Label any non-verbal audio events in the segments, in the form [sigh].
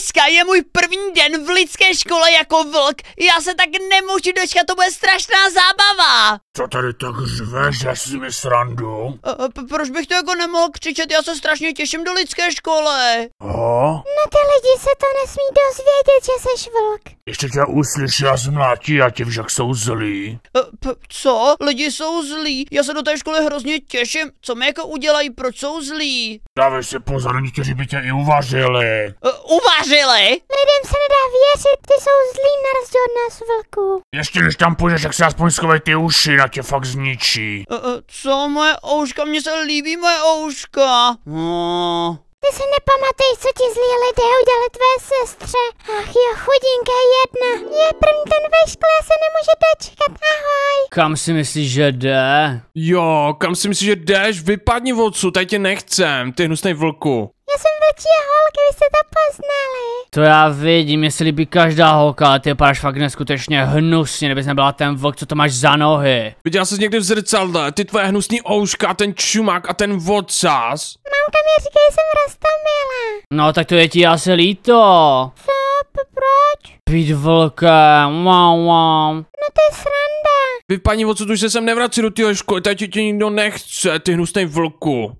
Dneska je můj první den v lidské škole jako vlk. Já se tak nemůžu dočkat, to bude strašná zábava. Co tady tak řve, že jsi mi srandu? A, proč bych to jako nemohl křičet? Já se strašně těším do lidské školy. Aha. Na ty lidi se to nesmí dozvědět, že jsi vlk. Ještě tě uslyší a zmlátí a ti však jsou zlí. A, p- co? Lidi jsou zlí. Já se do té školy hrozně těším. Co mi jako udělají? Proč jsou zlí? Dávej si pozor, někteří by tě i uvařili. A, uvařili? Lidem se nedá věřit, ty jsou zlí na rozdíl od nás vlku. Ještě než tam půjdeš, jak se aspoň schovej ty uši Karolina tě fakt zničí. Uh, uh, co moje ouška? Mně se líbí moje ouška. Uh. Ty si nepamatej, co ti zlí lidé udělali tvé sestře. Ach jo, chudinka jedna. Je první ten škole, se nemůže dočkat, ahoj. Kam si myslíš, že jde? Jo, kam si myslíš, že jdeš? Vypadni vodcu, tady tě nechcem, ty hnusnej vlku. Já jsem větší holka, vy jste to poznali. To já vidím, jestli líbí každá holka, ty vypadáš fakt neskutečně hnusně, nebys nebyla ten vlk, co to máš za nohy. Viděla jsi někdy v zrcadle, ty tvoje hnusný ouška, ten čumák a ten vocas. Mamka mi říká, že jsem rostomila. No tak to je ti asi líto. Co? Proč? Být vlkem, mám, mám. No to je sranda. Vy paní, odsud tu se sem nevrací do tyho školy, tady ti nikdo nechce, ty hnusný vlku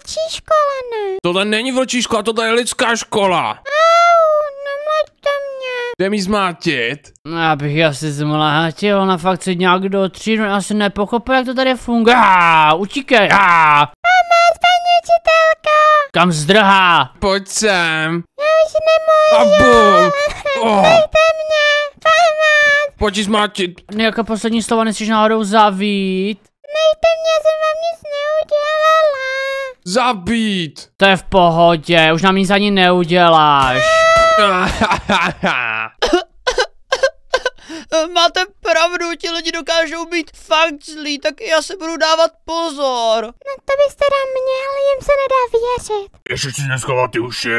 vlčí škola, ne? Tohle není vlčí škola, tohle je lidská škola. Au, nemlaďte mě. Jde mi zmátit. No, já bych asi zmlátil, ona fakt se nějak do no já si nepochopil, jak to tady funguje. Ah, utíkej, ah. Mama, paní učitelka. Kam zdrhá? Pojď sem. Já už nemůžu. A bum. [laughs] Oh. mě, pomoct. Pojď zmátit. Nějaká no, poslední slova nechceš náhodou zavít? Nejte mě, jsem vám nic neudělala zabít. To je v pohodě, už nám nic ani neuděláš. [laughs] Máte opravdu ti lidi dokážou být fakt zlí, tak já se budu dávat pozor. No to byste dám mě, ale jim se nedá věřit. Ještě si neschovat ty uši.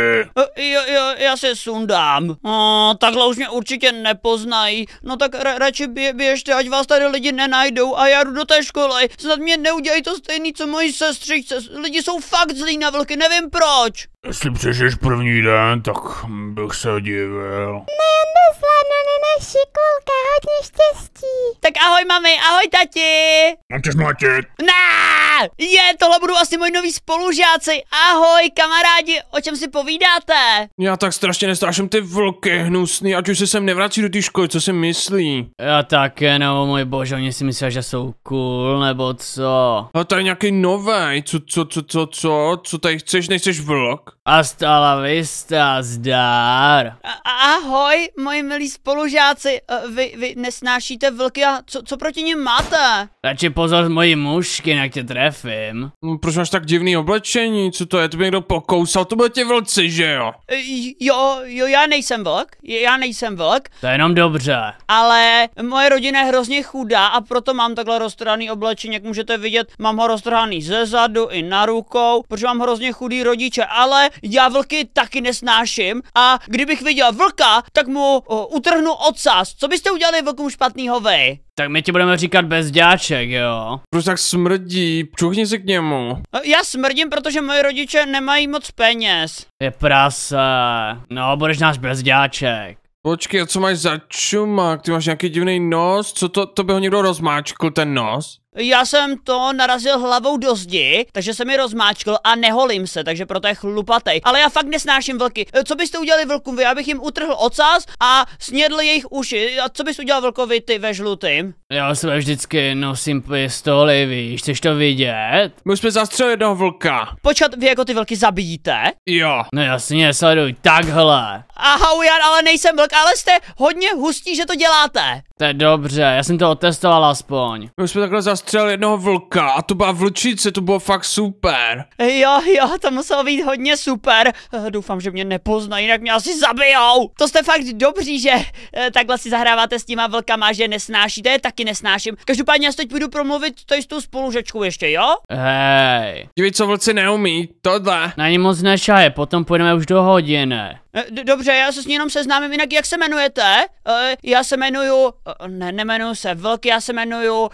E, jo, jo, já se sundám. A, takhle už mě určitě nepoznají. No tak ra- radši bě- běžte, ať vás tady lidi nenajdou a já jdu do té školy. Snad mě neudělají to stejný, co moji sestřičce. Lidi jsou fakt zlí na vlky, nevím proč. Jestli přežiješ první den, tak bych se divil. Ne, nezvládnu, na šikulka, hodně štěstí. Tak ahoj mami, ahoj tati. Mám tě zmlátit. Ne, je, tohle budou asi moji noví spolužáci. Ahoj kamarádi, o čem si povídáte? Já tak strašně nestraším ty vlky hnusný, ať už se sem nevrací do té školy, co si myslí? Já tak no, můj bože, oni si myslí, že jsou cool, nebo co? A tady nějaký nový, co, co, co, co, co, co tady chceš, nechceš vlk? A stala vista, zdár. A ahoj, moji milí spolužáci střežáci, eh, vy, vy nesnášíte vlky a co, co proti nim máte? Radši pozor mojí mušky, jak tě trefím. No, proč máš tak divný oblečení? Co to je? To by někdo pokousal, to byly ti vlci, že jo? Eh, jo, jo, já nejsem vlk, já nejsem vlk. To je jenom dobře. Ale moje rodina je hrozně chudá a proto mám takhle roztrhaný oblečení, jak můžete vidět, mám ho roztrhaný ze zadu i na rukou, protože mám hrozně chudý rodiče, ale já vlky taky nesnáším a kdybych viděl vlka, tak mu eh, utrhnu ocas. Co byste udělali vlkům špatného vy? Tak my ti budeme říkat bezďáček, jo. Proč tak smrdí? Čuchni si k němu. Eh, já smrdím, protože moje rodiče nemají moc peněz. Je prase. No, budeš náš bezďáček. Počkej, a co máš za čumák? Ty máš nějaký divný nos? Co to, to by ho někdo rozmáčkl, ten nos? Já jsem to narazil hlavou do zdi, takže se mi rozmáčkl a neholím se, takže proto je chlupatej. Ale já fakt nesnáším vlky. E, co byste udělali vlkům vy? Já bych jim utrhl ocas a snědl jejich uši. A co bys udělal vlkovi ty ve žlutým? Já své vždycky nosím pistoli, víš, chceš to vidět? My jsme zastřelili jednoho vlka. Počkat, vy jako ty vlky zabijíte? Jo. No jasně, sleduj, takhle. Aha, Jan, ale nejsem vlk, ale jste hodně hustí, že to děláte. To je dobře, já jsem to otestoval aspoň. My jsme takhle zastřelili střel jednoho vlka a to byla vlčice, to bylo fakt super. Jo, jo, to muselo být hodně super. Eh, doufám, že mě nepoznají, jinak mě asi zabijou. To jste fakt dobří, že eh, takhle si zahráváte s těma vlkama, že nesnášíte, je taky nesnáším. Každopádně já teď půjdu promluvit to s tou spolužečkou ještě, jo? Hej. Dívej, co vlci neumí, tohle. Na ně moc nešaje, potom půjdeme už do hodiny. Eh, dobře, já se s ní jenom seznámím, jinak jak se jmenujete? Eh, já se jmenuju, eh, ne, nemenuju se Vlk, já se jmenuju uh,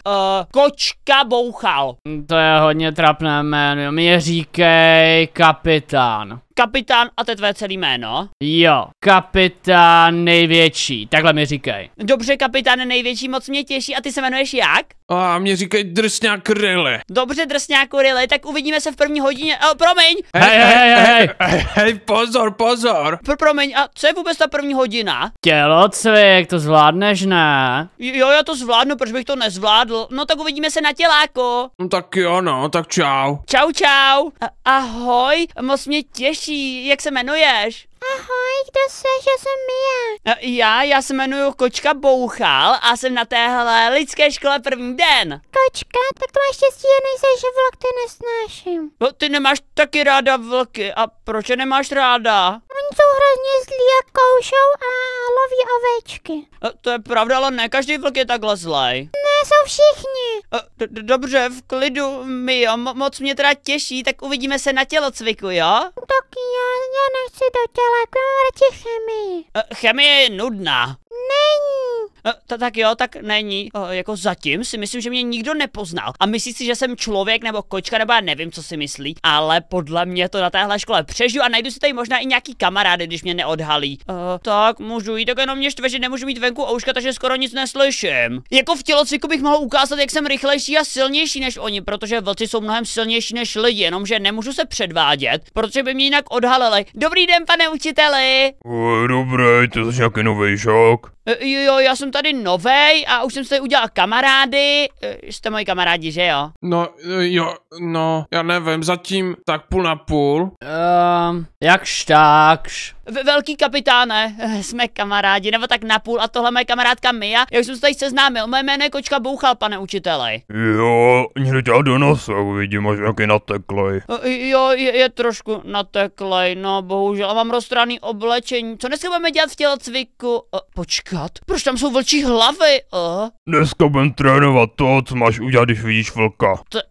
Kočka Bouchal. To je hodně trapné jméno, mě říkej kapitán kapitán a to je tvé celé jméno? Jo, kapitán největší, takhle mi říkej. Dobře, kapitán největší, moc mě těší a ty se jmenuješ jak? A mě říkají drsňák Rille. Dobře, drsňáku Rille, tak uvidíme se v první hodině. O, eh, promiň! Hej, hej, hej, hej, hej, pozor, pozor. Pro promiň, a co je vůbec ta první hodina? Tělocvik, to zvládneš, ne? Jo, já to zvládnu, proč bych to nezvládl? No tak uvidíme se na těláko. No tak jo, no, tak čau. Čau, čau. A ahoj, moc mě těší nejlepší, jak se jmenuješ? Ahoj, kdo se, že jsem já? No, já, já se jmenuji Kočka Bouchal a jsem na téhle lidské škole první den. Kočka, tak to máš štěstí, že nejseš vlk, ty nesnáším. No, ty nemáš taky ráda vlky a proč je nemáš ráda? Oni jsou hrozně zlí a koušou a loví ovečky. A no, to je pravda, ale ne každý vlk je takhle zlej. Ne, jsou všichni. A, no, d- dobře, v klidu, Mio, moc mě teda těší, tak uvidíme se na tělocviku, jo? Tak já, já nechci do těla ale kvůli radši chemii. Eh, chemie je nudná. Není. E, tak jo, tak není. E, jako zatím si myslím, že mě nikdo nepoznal. A myslí si, že jsem člověk nebo kočka, nebo já nevím, co si myslí, ale podle mě to na téhle škole přežiju a najdu si tady možná i nějaký kamarády, když mě neodhalí. E, tak můžu jít, tak jenom mě štve, že nemůžu mít venku ouška, takže skoro nic neslyším. Jako v tělocviku bych mohl ukázat, jak jsem rychlejší a silnější než oni, protože vlci jsou mnohem silnější než lidi, jenomže nemůžu se předvádět, protože by mě jinak odhalili. Dobrý den, pane učiteli. Dobrý, to je nějaký nový šok. jo, já jsem tady novej a už jsem se udělal kamarády. Eh, jste moji kamarádi, že jo? No, eh, jo, no, já nevím, zatím tak půl na půl. um, jakž takž. velký kapitáne, eh, jsme kamarádi, nebo tak na půl. a tohle moje kamarádka Mia, Já jsem se tady seznámil, moje jméno je Kočka Bouchal, pane učiteli. Jo, někdy tě do nosa uvidím, až nějaký nateklej. Jo, je, je trošku nateklej, no bohužel, a mám roztraný oblečení, co dneska budeme dělat v tělocviku? počkat, proč tam jsou vl- vlčí hlavy. Oh. Dneska budem trénovat to, co máš udělat, když vidíš vlka. To je,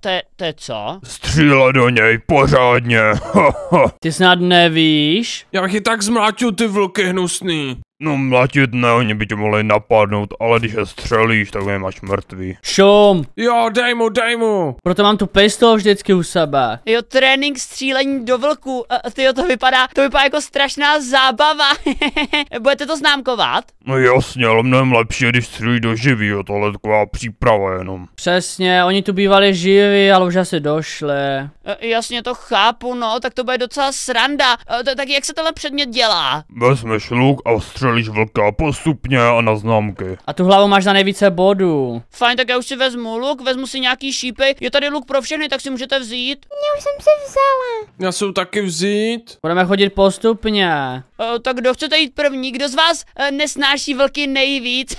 to je, to je co? Stříle do něj, pořádně. [laughs] Ty snad nevíš? Já bych i tak zmlátil ty vlky hnusný. No mlatit ne, oni by tě mohli napadnout, ale když je střelíš, tak je máš mrtvý. Šum! Jo, dej mu, dej mu! Proto mám tu pistol vždycky u sebe. Jo, trénink střílení do vlku, ty to vypadá, to vypadá jako strašná zábava. [laughs] Budete to známkovat? No jasně, ale mnohem lepší, když střílí do jo, tohle taková příprava jenom. Přesně, oni tu bývali živí, ale už asi došli. E, jasně, to chápu, no, tak to bude docela sranda. E, tak jak se tenhle předmět dělá? Vezmeš luk a střílí střelíš vlka postupně a na známky. A tu hlavu máš za nejvíce bodů. Fajn, tak já už si vezmu luk, vezmu si nějaký šípy. Je tady luk pro všechny, tak si můžete vzít. Já už jsem si vzala. Já jsem taky vzít. Budeme chodit postupně. Eh, tak kdo chcete jít první? Kdo z vás eh, nesnáší vlky nejvíc?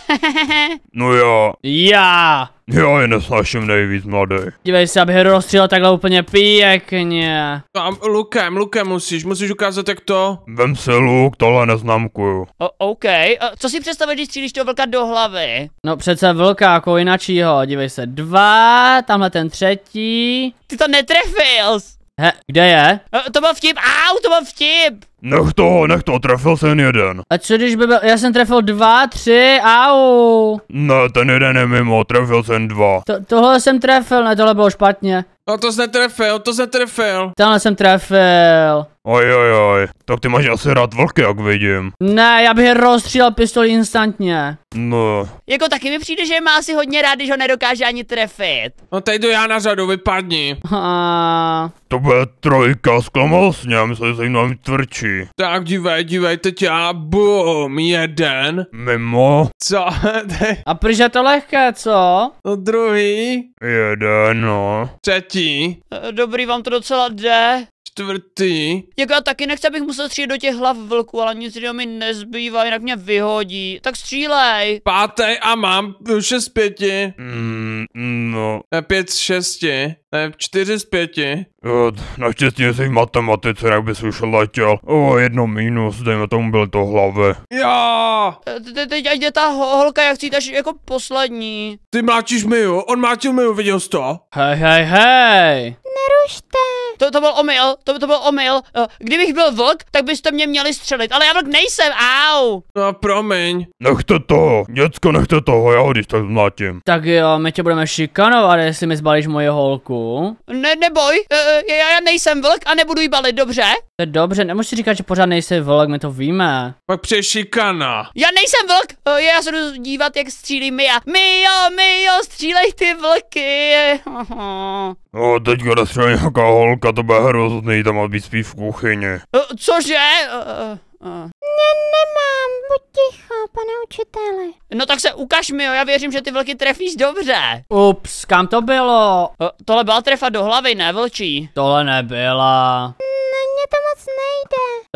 [laughs] no já. Já. Já je nesnáším nejvíc, mladý. Dívej se, abych hru rozstřílel takhle úplně pěkně. Tam, no lukem, lukem musíš, musíš ukázat jak to. Vem si luk, tohle neznámkuju. O, OK, o, eh, co si představuješ, když střílíš toho vlka do hlavy? No přece vlka, jako jinačího, dívej se, dva, tamhle ten třetí. Ty to netrefil. He, kde je? O, to byl vtip, au, to byl vtip. Nech to, nech to, trefil jsem jeden. A co když by byl, já jsem trefil dva, tři, au. Ne, ten jeden je mimo, trefil jsem dva. To, tohle jsem trefil, ne, tohle bylo špatně. No to jsi netrefil, to jsi netrefil. Tenhle jsem trefil oj, tak ty máš asi rád vlky, jak vidím. Ne, já bych rozstřílel pistoli instantně. No. Jako taky mi přijde, že má asi hodně rád, když ho nedokáže ani trefit. No teď jdu já na řadu, vypadni. A... To bude trojka, zklamal s něm, se se nám tvrdší. Tak dívej, dívej, teď já, bum, jeden. Mimo. Co, [laughs] A proč je to lehké, co? No druhý. Jeden, no. Třetí. Dobrý, vám to docela jde čtvrtý. Jako já taky nechci, abych musel střílet do těch hlav vlku, ale nic jiného mi nezbývá, jinak mě vyhodí. Tak střílej. Pátý a mám šest pěti. Mm, no. Ne, pět z šesti. Ne, čtyři z pěti. Jo, naštěstí jsi v matematice, jak bys už letěl. O, jedno mínus, dejme tomu byl to hlavy. Já! E, teď ať jde ta holka, jak chci, jako poslední. Ty mláčíš Miu, on mláčil Miu, viděl jsi to? Hej, hej, hej! Nerušte! to, to byl omyl, to, to byl omyl. Eh, kdybych byl vlk, tak byste mě měli střelit, ale já vlk nejsem, au. No promiň. Nechte to. děcko, nechte toho, já ho když tak zmlátím. Tak jo, my tě budeme šikanovat, jestli mi zbalíš moje holku. Ne, neboj, eh, eh, já, já nejsem vlk a nebudu jí balit, dobře? To je dobře, nemůžu říkat, že pořád nejsi vlk, my to víme. Pak přešikana? Já nejsem vlk, eh, já se jdu dívat, jak střílí Mia. Mio, Mio, střílej ty vlky. [laughs] No, teďka dostřelí nějaká holka, to bude hrozný, tam má být spíš v kuchyni. Eh, cože? Eh, ne, nemám, buď ticho, pane učiteli. No tak se ukaž mi, jo, já věřím, že ty vlky trefíš dobře. Ups, kam to bylo? Tohle byla trefa do hlavy, ne, vlčí? Tohle nebyla.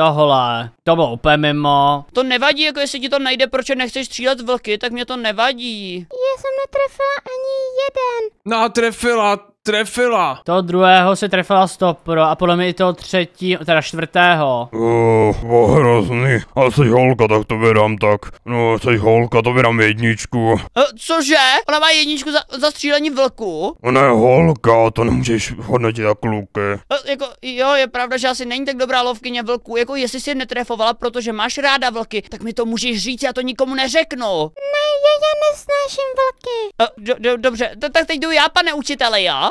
Tohle, to bylo úplně mimo. To nevadí, jako jestli ti to najde, proč nechceš střílet vlky, tak mě to nevadí. Já jsem netrefila ani jeden. No, trefila, trefila. To druhého si trefila stopro a podle mě i toho třetí, teda čtvrtého. Uf, oh, hrozný. A jsi holka, tak to vydám tak. No, jsi holka, to vydám jedničku. Uh, cože? Ona má jedničku za, za střílení vlku? Ona je holka, to nemůžeš hodnotit jako kluky. Uh, jako, jo, je pravda, že asi není tak dobrá lovkyně vlku. Jako, jestli jsi je netrefovala, protože máš ráda vlky, tak mi to můžeš říct, já to nikomu neřeknu. Ne, já, já nesnáším vlky. Uh, do, do, dobře, to, tak teď jdu já, pane učiteli, jo?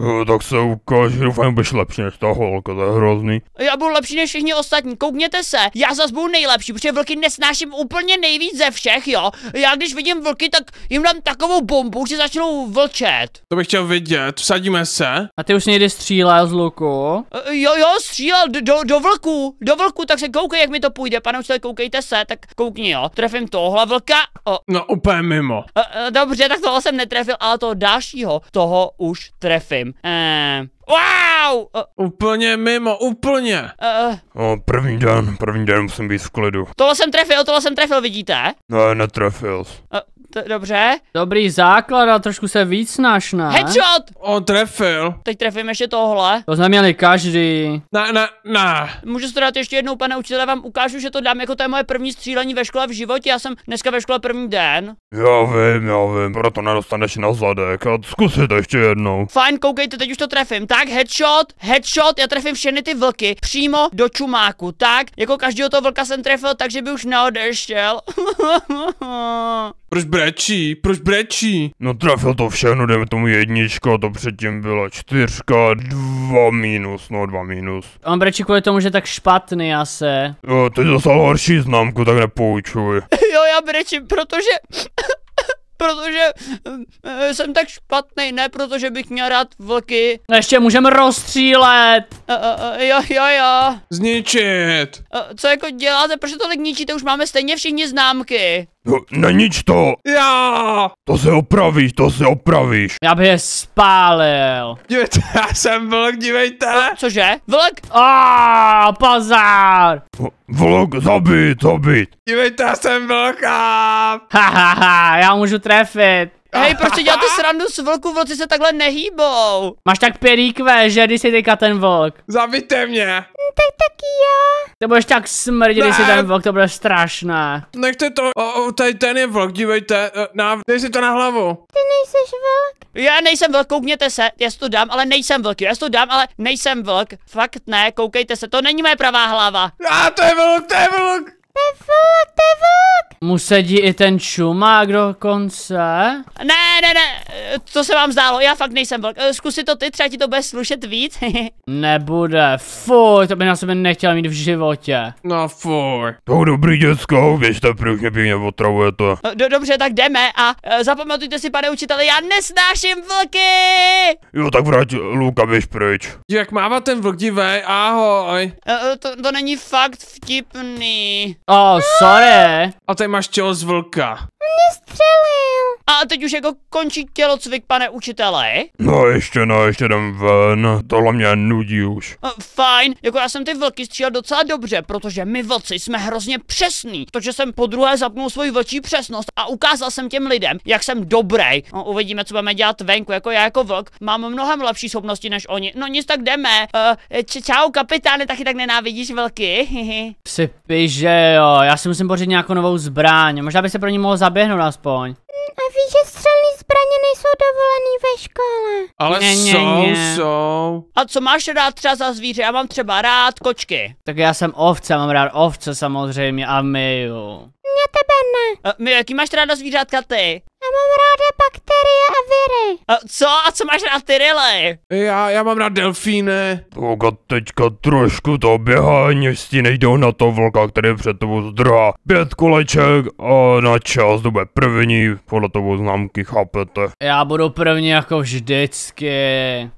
Jo, eh, tak se ukáž, doufám, budeš lepší než ta holka, to je hrozný. Já budu lepší než všichni ostatní, koukněte se, já zas budu nejlepší, protože vlky nesnáším úplně nejvíc ze všech, jo. Já když vidím vlky, tak jim dám takovou bombu, že začnou vlčet. To bych chtěl vidět, vsadíme se. A ty už někdy střílel z luku? Eh, jo, jo, střílel do, do vlku, do vlku, tak se koukej, jak mi to půjde, pane učitel, koukejte se, tak koukni, jo. Trefím tohle vlka. O. No úplně mimo. A, eh, a, dobře, tak toho jsem netrefil, ale toho dalšího, toho už trefím nevím. Uh, wow! Uh, úplně mimo, úplně. Uh, o, první den, první den musím být v klidu. Tohle jsem trefil, tohle jsem trefil, vidíte? Ne, no, netrefil. Uh, to, dobře. Dobrý základ a trošku se víc náš, ne? Headshot! On trefil. Teď trefím ještě tohle. To jsme měli každý. Na, na, na. Můžu to dát ještě jednou, pane učitele, vám ukážu, že to dám jako to je moje první střílení ve škole v životě. Já jsem dneska ve škole první den. Já vím, já vím, proto nedostaneš na zadek. A zkusit ještě jednou. Fajn, koukejte, teď už to trefím. Tak, headshot, headshot, já trefím všechny ty vlky přímo do čumáku. Tak, jako každého toho vlka jsem trefil, takže by už neodešel. [laughs] Proč bre? brečí? Proč brečí? No trafil to všechno, jdeme tomu jednička, to předtím byla čtyřka, dva minus, no dva minus. On brečí kvůli tomu, že tak špatný asi. Jo, teď dostal horší známku, tak nepoučuj. [laughs] jo, já brečím, protože... [coughs] protože eh, jsem tak špatný, ne protože bych měl rád vlky. No ještě můžeme rozstřílet. Eh, eh, jo, jo, jo. Zničit. co jako děláte, proč tolik ničíte, už máme stejně všichni známky. No, není no to. Já. To se opravíš, to se opravíš. Já bych je spálil. Dívejte, já jsem vlk, dívejte. No, cože? Vlk? A, pozor. Vlk, zabít, zabít. Dívejte, já jsem vlk a... Ha, ha, ha, já můžu trefit. Hej, proč si děláte srandu s vlku? Vlci se takhle nehýbou. Máš tak perikve, že když jsi teďka ten vlk. Zabijte mě. No, tak taky já. To budeš tak smrdit, když jsi ten vlk, to bude strašné. Nechte to, o, o, tady ten je vlk, dívejte, e, na, dej si to na hlavu. Ty nejseš vlk. Já nejsem vlk, koukněte se, já si to dám, ale nejsem vlk, já si to dám, ale nejsem vlk. Fakt ne, koukejte se, to není moje pravá hlava. A to je vlk, to je vlk. To je vlk, to je Mu sedí i ten čumák dokonce. Ne, ne, ne, co se vám zdálo, já fakt nejsem vlk. Eh, Zkus si to ty, třeba ti to bude slušet víc. [laughs] Nebude, fuj, to by na sebe nechtěl mít v životě. No fuj. Tak dobrý děcko, věřte proč mě pěkně to. Eh, do, dobře, tak jdeme a eh, zapamatujte si, pane učiteli, já nesnáším vlky! Jo, tak vrať Luka, běž pryč. Jak mává ten vlk divej, ahoj. To, to není fakt vtipný oh, sorry. A tady máš tělo z vlka. Mě střelil. A teď už jako končí tělocvik, pane učitele? No ještě no ještě jdem ven, tohle mě nudí už. A, eh, fajn, jako já jsem ty vlky střílel docela dobře, protože my vlci jsme hrozně přesní. To, že jsem po druhé zapnul svoji vlčí přesnost a ukázal jsem těm lidem, jak jsem dobrý. No, uvidíme, co budeme dělat venku, jako já jako vlk. Mám mnohem lepší schopnosti než oni. No nic, tak jdeme. Uh, čau, kapitáne, taky tak nenávidíš vlky? Jsi piže jo, já si musím pořídit nějakou novou zbraň, možná by se pro ní mohl zaběhnout aspoň. Mm, ví, že střelné zbraně nejsou dovolený ve škole. Ale ne, ne, jsou, ne. jsou. A co máš rád třeba za zvíře? Já mám třeba rád kočky. Tak já jsem ovce, mám rád ovce samozřejmě a myju. Mě tebe ne. A, my, jaký máš ráda zvířátka ty? Já mám ráda bakterie a viry. A co? A co máš rád ty rily? Já, já mám rád delfíny. Koga teďka trošku to běhání s nejdou na to vlka, který před tobou zdrhá. Pět koleček a na čas to bude první, podle toho známky, chápete? Já budu první jako vždycky.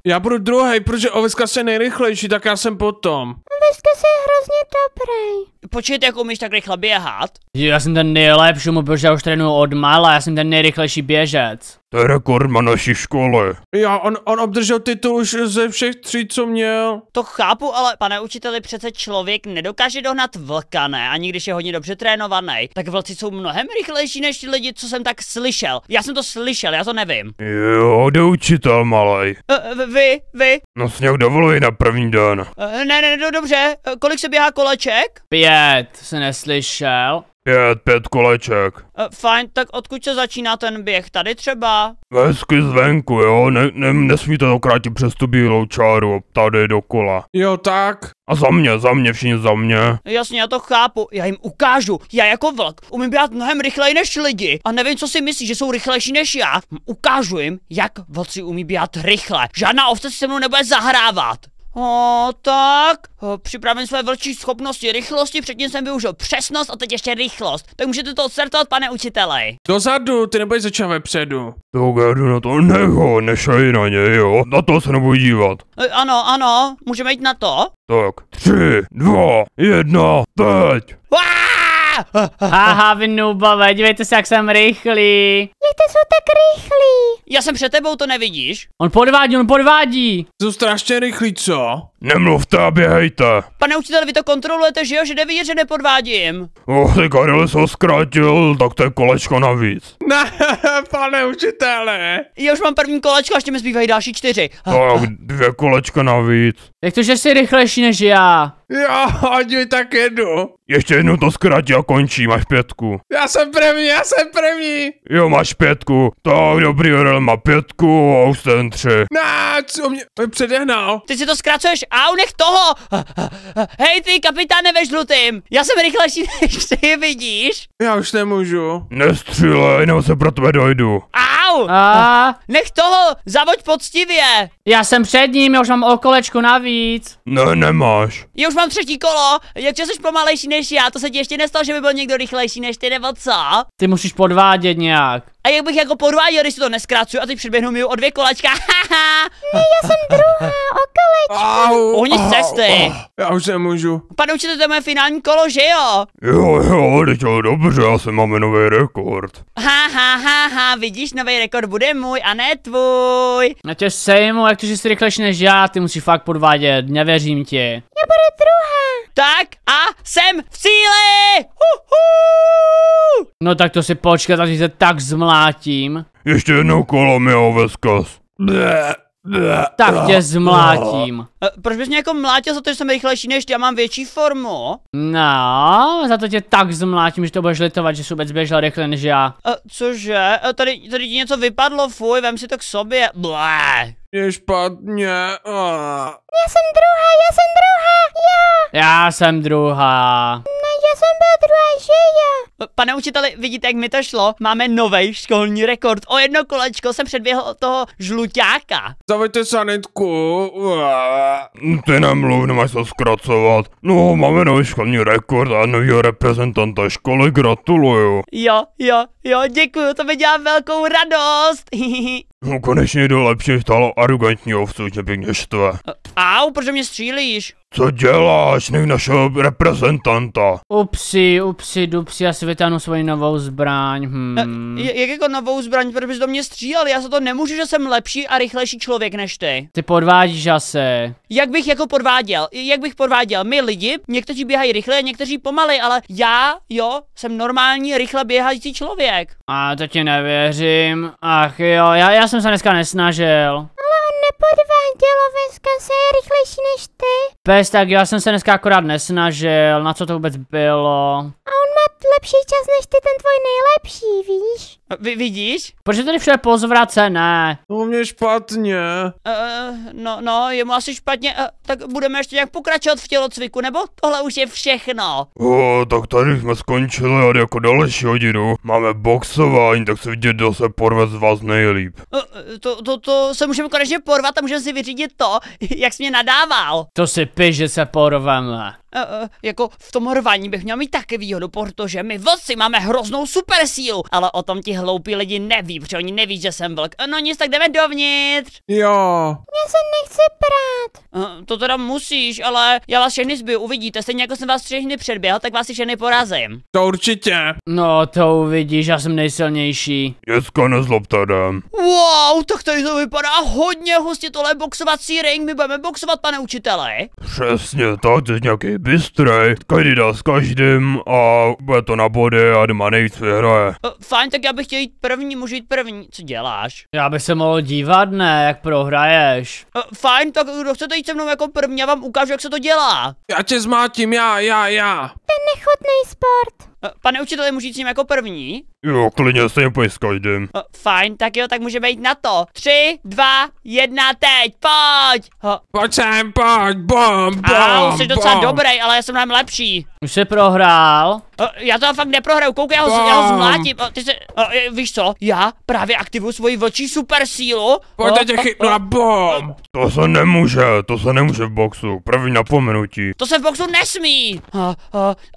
Já budu druhý, protože oveska se nejrychlejší, tak já jsem potom. Oveska se je hrozně dobrý. Počkejte, jak umíš tak rychle běhat? já jsem ten nejlepší, protože já už trénuju od mala, já jsem ten nejrychlejší nejrychlejší běžec. To je rekord na naší škole. Já, on, on obdržel titul už ze všech tří, co měl. To chápu, ale pane učiteli, přece člověk nedokáže dohnat vlka, ne? Ani když je hodně dobře trénovaný, tak vlci jsou mnohem rychlejší než ti lidi, co jsem tak slyšel. Já jsem to slyšel, já to nevím. Jo, jde učitel, malej. E, vy, vy? No s nějak dovoluji na první den. E, ne, ne, no dobře, kolik se běhá koleček? Pět, se neslyšel. Pět, pět koleček. E, fajn, tak odkud se začíná ten běh? Tady třeba? Hezky zvenku, jo? Ne, ne, nesmíte to krátit přes tu bílou čáru, tady dokola. Jo, tak. A za mě, za mě, všichni za mě. Jasně, já to chápu, já jim ukážu. Já jako vlk umím běhat mnohem rychleji než lidi. A nevím, co si myslí, že jsou rychlejší než já. Ukážu jim, jak vlci umí běhat rychle. Žádná ovce se mnou nebude zahrávat. O, tak. O, připravím své vlčí schopnosti rychlosti, předtím jsem využil přesnost a teď ještě rychlost. Tak můžete to odstartovat, pane učiteli. Dozadu, ty nebudeš začít vepředu. Tak já jdu na to, neho, nešej na něj, jo. Na to se nebudu dívat. E, ano, ano, můžeme jít na to? Tak, tři, dva, jedna, teď. Aaaa! Haha, vy nubové, dívejte se, jak jsem rychlý. Jejte, jsou tak rychlí. Já jsem před tebou, to nevidíš? On podvádí, on podvádí. Jsou strašně rychlí, co? Nemluvte a běhejte. Pane učitel, vy to kontrolujete, že jo, že jde že nepodvádím. Oh, ty Karel se zkrátil, tak to je kolečko navíc. Ne, [laughs] pane učitele. Já už mám první kolečko, ještě mi zbývají další čtyři. Tak, dvě kolečka navíc. Jak to, že jsi rychlejší než já? Já hodně tak jedu. Ještě jednou to zkrátí a končí, máš pětku. Já jsem první, já jsem první. Jo, máš pětku. To dobrý, Orel má pětku a už ten tři. Na, co mě, To je předehnal. Ty si to zkracuješ a nech toho. Hej ty, kapitáne ve žlutým. Já jsem rychlejší [laughs] než ty, vidíš? Já už nemůžu. Nestřílej, nebo se pro tebe dojdu. A a... Nech toho, zavoď poctivě. Já jsem před ním, já už mám okolečku navíc. Ne, no, nemáš. Já už mám třetí kolo, jak jsi pomalejší než já, to se ti ještě nestalo, že by byl někdo rychlejší než ty nebo co? Ty musíš podvádět nějak. A jak bych jako podváděl, když si to neskracuju a teď předběhnu mi o dvě kolečka. [laughs] ne, já jsem druhá, o kolečko. Au, Oni z cesty. Já už nemůžu. Pane učitel, to je moje finální kolo, že jo? Jo, jo, teď je dobře, já jsem máme nový rekord. Ha, ha, ha, ha, vidíš, nový rekord bude můj a ne tvůj. Na no tě sejmu, jak to, že jsi rychlejší než já, ty musíš fakt podvádět, nevěřím ti. Já budu druhá. Tak a jsem v cíli! Uhu. No tak to si počkat, až se tak zmlá zmlátím. Ještě jednou kolo mi oveskaz. Tak tě zmlátím. Eh, proč bys mě jako mlátil za to, že jsem rychlejší než ty, já mám větší formu? No, za to tě tak zmlátím, že to budeš litovat, že jsi vůbec běžel rychle než já. A, eh, cože? A eh, tady, tady ti něco vypadlo, fuj, vem si to k sobě. Blé. Je špatně. Ah. Já jsem druhá, já jsem druhá, já. Já jsem druhá. No, já jsem byla druhá, že já. Pane učiteli, vidíte, jak mi to šlo? Máme nový školní rekord. O jedno kolečko jsem předběhl od toho žluťáka. Zavěte sanitku. Ty nemluv, nemáš se zkracovat. No, máme nový školní rekord a nový reprezentanta školy, gratuluju. Jo, jo, jo, děkuju, to mi dělá velkou radost. [laughs] No konečně do lepší stalo arrogantní ovcu, že by mě štve. Au, proč mě střílíš? Co děláš, nej našeho reprezentanta? Upsi, upsi, dupsi, já si vytáhnu svoji novou zbraň. Hmm. Eh, a, jak jako novou zbraň, protože bys do mě stříl, Já za to nemůžu, že jsem lepší a rychlejší člověk než ty. Ty podvádíš asi. Jak bych jako podváděl? Jak bych podváděl? My lidi, někteří běhají rychle, někteří pomaly, ale já, jo, jsem normální, rychle běhající člověk. A to ti nevěřím. Ach jo, já, já jsem se dneska nesnažil nepodvádělo, Veska se je rychlejší než ty. Pes, tak já jsem se dneska akorát nesnažil, na co to vůbec bylo. A on má lepší čas než ty, ten tvoj nejlepší, víš? A vy vidíš? Proč je tady vše pozvracené? No mě špatně. Uh, no, no, je mu asi špatně, uh, tak budeme ještě nějak pokračovat v tělocviku, nebo tohle už je všechno? Oh, tak tady jsme skončili a jako další hodinu máme boxování, tak se vidět, kdo se porve z vás nejlíp. Uh, to, to, to se můžeme konečně porvat porvat a můžeme si vyřídit to, [laughs] jak jsi mě nadával. To si piš, že se porvám. Uh, jako v tom rvaní bych měl mít taky výhodu, protože my vlci máme hroznou super sílu, ale o tom ti hloupí lidi neví, protože oni neví, že jsem vlk. Eh, no nic, tak jdeme dovnitř. Jo. Já se nechci prát. Uh, to teda musíš, ale já vás všechny zbiju, uvidíte. Stejně jako jsem vás všechny předběhl, tak vás si všechny porazím. To určitě. No, to uvidíš, já jsem nejsilnější. Jesko, nezlob tady. Wow, tak tady to vypadá hodně hustě tohle boxovací ring, my budeme boxovat, pane učitele. Přesně, to je nějaký bystrej, bystrej, dá s každým a bude to na body a doma nejvíc vyhraje. Fajn, tak já bych chtěl jít první, můžu jít první. Co děláš? Já bych se mohl dívat, ne, jak prohraješ. Fajn, tak kdo chcete jít se mnou jako první, já vám ukážu, jak se to dělá. Já tě zmátím, já, já, já. Ten nechutný sport. Pane učiteli, můžu jít s ním jako první? Jo, klidně se jim O, Fajn, tak jo, tak můžeme jít na to. Tři, dva, jedna, teď, pojď! Ho. Pojď sem, pojď, bom, bom, A, jsi docela bom. dobrý, ale já jsem nám lepší. Už se prohrál. O, já to fakt neprohraju, koukej, já ho, já ho zmlátím. O, ty se, o, víš co, já právě aktivuju svoji vlčí super sílu. Pojď tě chytnu bom. To se nemůže, to se nemůže v boxu, první napomenutí. To se v boxu nesmí.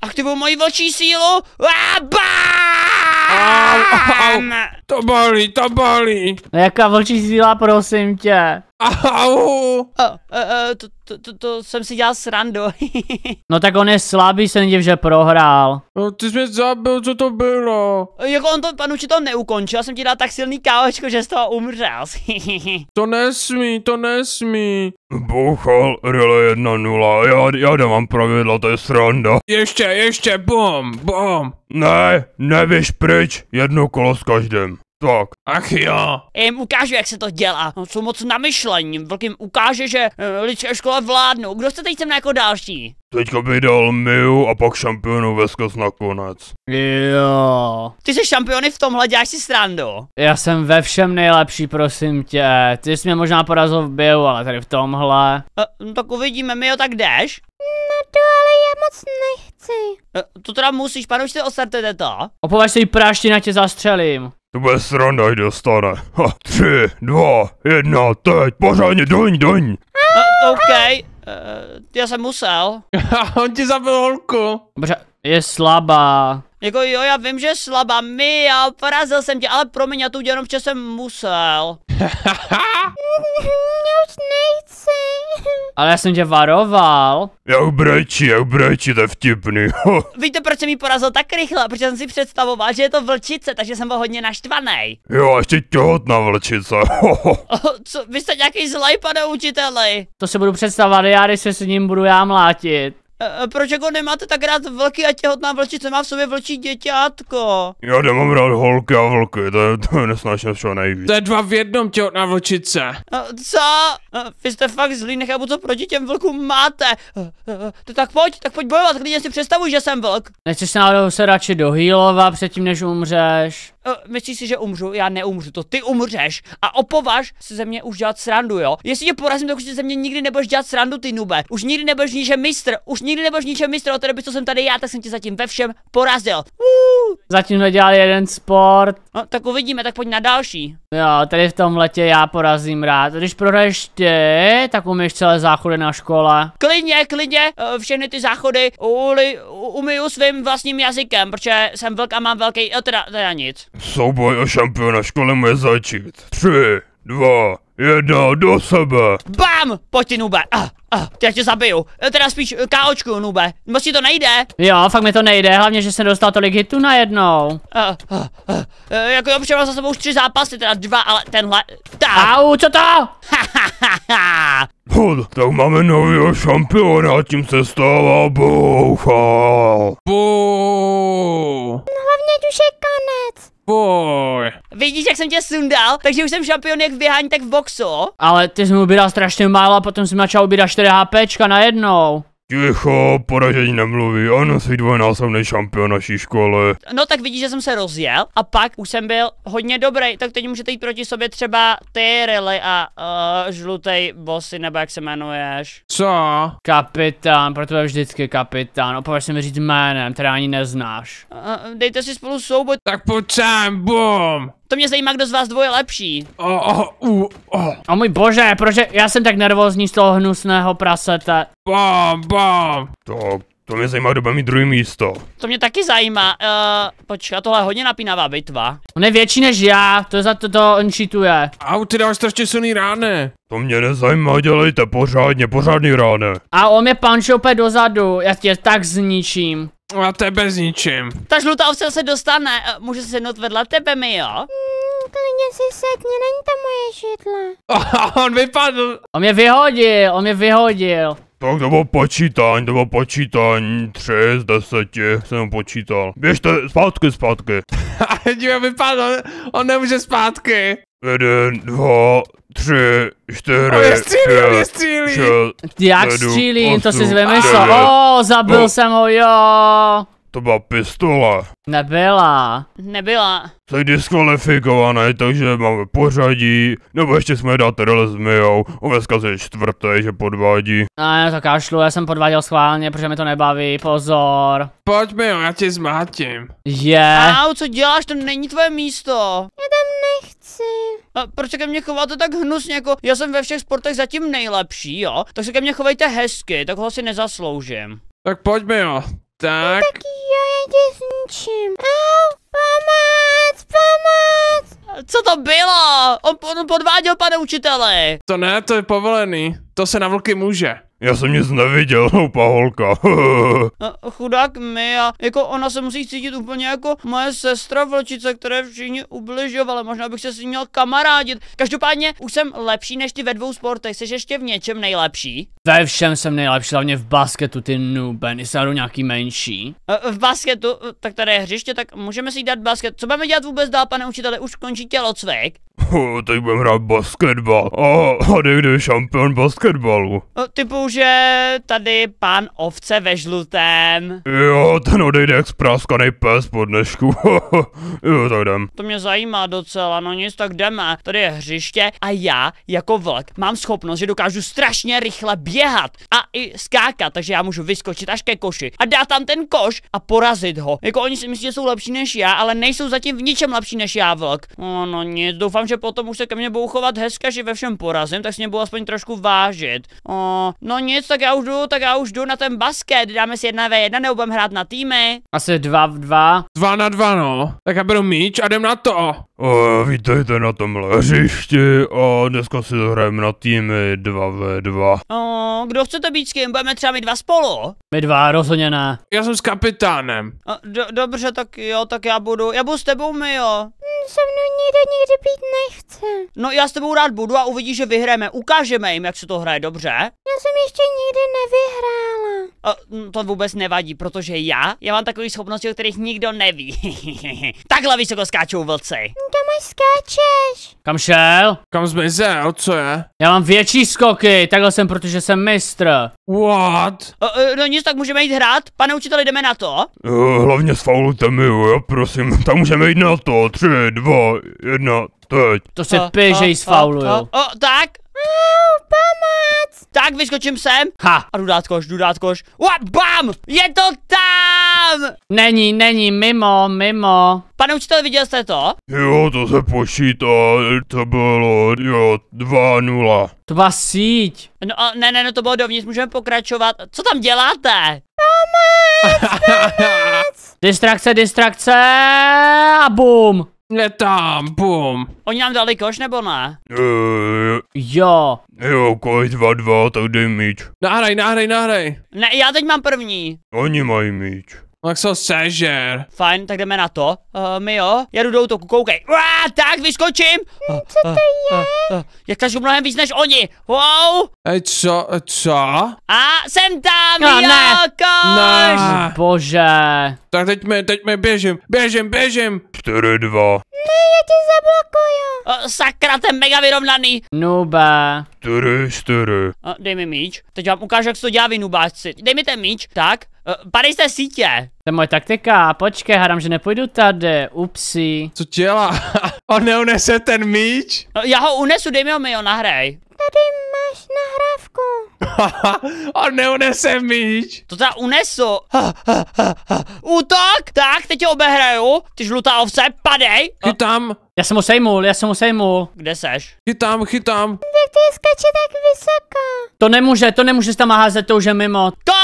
aktivuju moji vlčí sílu. A, bam! Au, au, au. To bolí, to bolí. No jaká vlčí síla, prosím tě. Au! Oh, o, to, to, to, to jsem si dělal srandu. [laughs] no tak on je slabý, se nediv, že prohrál. No, ty jsi mě zabil, co to bylo? Jako on to panu to neukončil, já jsem ti dal tak silný káočko, že z toho umřel. [laughs] to nesmí, to nesmí. Bouchal, rele 1-0, já, já nemám pravidla, to je sranda. Ještě, ještě, bom, bom. Ne, nevíš pryč, jedno kolo s každým. Tak, ach jo. Jim ukážu, jak se to dělá. No, jsou moc namyšlení. Velkým ukáže, že uh, eh, lidské škole vládnou. Kdo se teď sem jako další? Teďka by dal Miu a pak šampionu Veskas nakonec. Jo. Ty jsi šampiony v tomhle, děláš si srandu. Já jsem ve všem nejlepší, prosím tě. Ty jsi mě možná porazil v Biu, ale tady v tomhle. Uh, no tak uvidíme, Mio, tak jdeš? No to ale já moc nechci. Uh, to teda musíš, pane, už ty to. Opovaž se jí na tě zastřelím. To bude sranda, jí dostane. Ha, tři, dva, jedna, teď, pořádně, doň, doň. Uh, OK, uh, já jsem musel. [laughs] On ti zabil holku. Dobře, je slabá. Jako jo, já vím, že je slabá, my, já porazil jsem tě, ale promiň, já to udělám, že jsem musel. [laughs] já už [laughs] Ale já jsem tě varoval. Jak ubrečí, jak ubrečí, to je vtipný. [laughs] Víte, proč jsem mi porazil tak rychle? Protože jsem si představoval, že je to vlčice, takže jsem byl hodně naštvaný. Jo, ještě těhotná vlčice. [laughs] Co, vy jste nějaký zlej, pane učiteli. To si budu představovat já, když se s ním budu já mlátit. Eh, proč jako nemáte tak rád vlky a těhotná vlčice má v sobě vlčí děťátko? Já nemám rád holky a vlky, to je, to je nesnáším všeho nejvíc. To je dva v jednom těhotná vlčice. A, eh, co? A, eh, vy jste fakt zlý, nechápu, co proti těm vlkům máte. To tak pojď, tak pojď bojovat, klidně si představuj, že jsem vlk. se náhodou se radši do předtím, než umřeš? Eh, myslíš si, že umřu? Já neumřu, to ty umřeš a opovaž se ze mě už dělat srandu, jo? Jestli tě porazím, tak už se ze mě nikdy nebudeš dělat srandu, ty nube. Už nikdy nebudeš níže mistr, už nikdy nebudeš níže mistr, od té doby, co jsem tady já, tak jsem tě zatím ve všem porazil. Uuu. Zatím dělali jeden sport. No, tak uvidíme, tak pojď na další. Jo, tady v tom letě já porazím rád. Když prohraješ ty, tak umíš celé záchody na škole. Klidně, klidně, eh, všechny ty záchody uli, umiju svým vlastním jazykem, protože jsem velká a mám velký, eh, teda, teda nic. Souboj o šampiona školy moje začít. Tři, dva, jedna, do sebe. Bam! Pojď ti, nube. Ah, ah, já tě zabiju. Eh, teda spíš eh, káočku, nube. Moc to nejde. Jo, fakt mi to nejde, hlavně, že jsem dostal tolik hitů najednou. Ah, ah, ah. jako jo, za sebou už tři zápasy, teda dva, ale tenhle... Tak. Au, co to? Hod, tak máme nového šampiona, tím se stává boucha. Buu. No hlavně Dušeka, vidíš, jak jsem tě sundal, takže už jsem šampion jak v běhání, tak v boxu. Ale ty jsi mu ubíral strašně málo a potom jsi začal ubírat 4 na najednou. Ticho, poražení nemluví, ano, si dvojnásobný šampion naší školy. No tak vidíš, že jsem se rozjel a pak už jsem byl hodně dobrý, tak teď můžete jít proti sobě třeba ty Rily a uh, žlutej bossy, nebo jak se jmenuješ. Co? Kapitán, pro tebe vždycky kapitán, opovaž se mi říct jménem, které ani neznáš. Uh, dejte si spolu souboj. Tak pojď sem, bum! To mě zajímá, kdo z vás dvoje lepší. Oh, oh, uh, oh. oh můj bože, protože já jsem tak nervózní z toho hnusného prasete? Bam, bam. Tak to mě zajímá, kdo bude mít druhé místo. To mě taky zajímá. Uh, počkej, tohle je hodně napínavá bitva. On je větší než já, to je za to, to on cheatuje. Au, ty dáš strašně silný ráne. To mě nezajímá, dělejte pořádně, pořádný ráne. A on mě pančil úplně dozadu, já tě tak zničím. A tebe zničím. Ta žlutá ovce se dostane, eh, může se sednout vedle tebe, mi jo? Mm, klidně si sedni, není to moje židle. [laughs] on vypadl. On mě vyhodil, on mě vyhodil. Tak to bylo počítání, to bylo počítání, tři z deseti jsem počítal. Běžte zpátky, zpátky. A [laughs] dívej, vypadá, on, on nemůže zpátky. Jeden, dva, tři, čtyři, on je střílí, pět, on je střílí. Šest, Jak střílí, to si zvymyslel. O, no. zabil no. jsem ho, jo. To byla pistole. Nebyla. Nebyla. Jsi diskvalifikovaný, takže máme pořadí, nebo ještě jsme dát dole s Mijou, Oveska je čtvrté, že podvádí. A no, já to kašlu, já jsem podváděl schválně, protože mi to nebaví, pozor. Pojď mi, já tě zmátím. Je. Yeah. Au, co děláš, to není tvoje místo. Já tam nechci. A proč se ke mně chováte tak hnusně, jako já jsem ve všech sportech zatím nejlepší, jo? Tak se ke mně chovejte hezky, tak ho si nezasloužím. Tak pojď mi, jo, tak. No, tak jo, já zničím. Au, pomoc, pomoc. Co to bylo? On, on podváděl, pane učitele. To ne, to je povolený. To se na vlky může. Já jsem nic neviděl, hloupá [laughs] holka. [laughs] Chudák my a jako ona se musí cítit úplně jako moje sestra vlčice, které všichni ubližovala. Možná bych se s ní měl kamarádit. Každopádně už jsem lepší než ty ve dvou sportech. Jsi ještě v něčem nejlepší? Ve všem jsem nejlepší, hlavně v basketu, ty nuben. Jsi nějaký menší. Eh, v basketu? Eh, tak tady je hřiště, tak můžeme si dát basket. Co budeme dělat vůbec dál, pane učiteli? Už končí tělocvik. Uh, [laughs] teď budem hrát basketbal. A hady, někdy je šampion basketbalu? No, typu, že tady pan ovce ve žlutém. Jo, ten odejde jak zpráskaný pes po dnešku. [laughs] jo, tak jdem. To mě zajímá docela, no nic, tak jdeme. Tady je hřiště a já, jako vlk, mám schopnost, že dokážu strašně rychle běhat a i skákat, takže já můžu vyskočit až ke koši a dát tam ten koš a porazit ho. Jako oni si myslí, že jsou lepší než já, ale nejsou zatím v ničem lepší než já, vlk. No, no nic, doufám, že potom už se ke mně budou chovat hezka, že ve všem porazím, tak si mě budou aspoň trošku vážit. O, no nic, tak já už jdu, tak já už jdu na ten basket, dáme si jedna ve jedna, nebo budeme hrát na týmy. Asi dva v dva. Dva na dva, no. Tak já beru míč a jdem na to. O, vítejte na tom hřišti a dneska si hrajeme na týmy dva v dva. O, kdo chcete být s kým? Budeme třeba my dva spolu? My dva, rozhodně ne. Já jsem s kapitánem. O, do, dobře, tak jo, tak já budu, já budu s tebou, my jo. Se mnou nikdo nikdy být nechce. No já s tebou rád budu a uvidíš, že vyhráme. Ukážeme jim, jak se to hraje dobře. Já jsem ještě nikdy nevyhrála. A, mm, to vůbec nevadí, protože já, já mám takové schopnosti, o kterých nikdo neví. [laughs] Takhle vysoko skáčou vlci. Hm, kam až skáčeš? Kam šel? Kam zmizel, co je? Já mám větší skoky, takhle jsem, protože jsem mistr. What? A, e, no nic, tak můžeme jít hrát? Pane učiteli, jdeme na to? Uh, hlavně s faulutemi, jo, prosím. Tak můžeme jít na to. Tři, dva, jedna, no, teď. To se pěžej sfaulujou. O, tak. Pomoc! Tak, vyskočím sem. Ha. A jdu dát koš, jdu dát koš. What? Bam! Je to tam! Není, není, mimo, mimo. Pane učitel, viděl jste to? Jo, to se počítá, to bylo, jo, 2-0. Tva síť. No, a, ne, ne, no to bylo dovnitř, můžeme pokračovat. Co tam děláte? Pomoc! [laughs] Pomoc! distrakce, distrakce a bum. Je tam, bum. Oni nám dali koš nebo ne? Eh, jo. Jo, koš 2 2, tak dej míč. Nahraj, nahraj, nahraj. Ne, já teď mám první. Oni mají míč. No Tak se ho sežer. Fajn, tak jdeme na to. Uh, my jo, já jdu do útoku, koukej. Uá, tak, vyskočím. Uh, co to eh, je? Uh, uh, uh, tažu mnohem víc než oni. Wow. Ej, co, co? A jsem tam, no, ne. jo, Ne. Bože. Tak teď mi, teď mi běžím, běžím, běžím. 4, 2. Ne, já tě zablokuju. Uh, sakra, ten mega vyrovnaný. Nuba. 4, 4. Uh, dej mi míč. Teď vám ukážu, jak se to dělá vy nubáci. Dej mi ten míč. Tak, Eh, padej z té sítě! To je moje taktika, počkej, hádám, že nepůjdu tady, upsí. Co dělá? [laughs] On neunese ten míč? No, já ho unesu, dej mi ho, mi ho nahraj. Tady máš nahrávku. [laughs] On neunese míč. To teda unesu. [laughs] Útok! Tak, teď tě obehraju, ty žlutá ovce, padej. Eh, chytám. Já jsem ho sejmul, já jsem ho sejmul. Kde seš? Chytám, chytám. Jak ty skače tak vysoko? To nemůže, to nemůže tam házet, to už je mimo. To.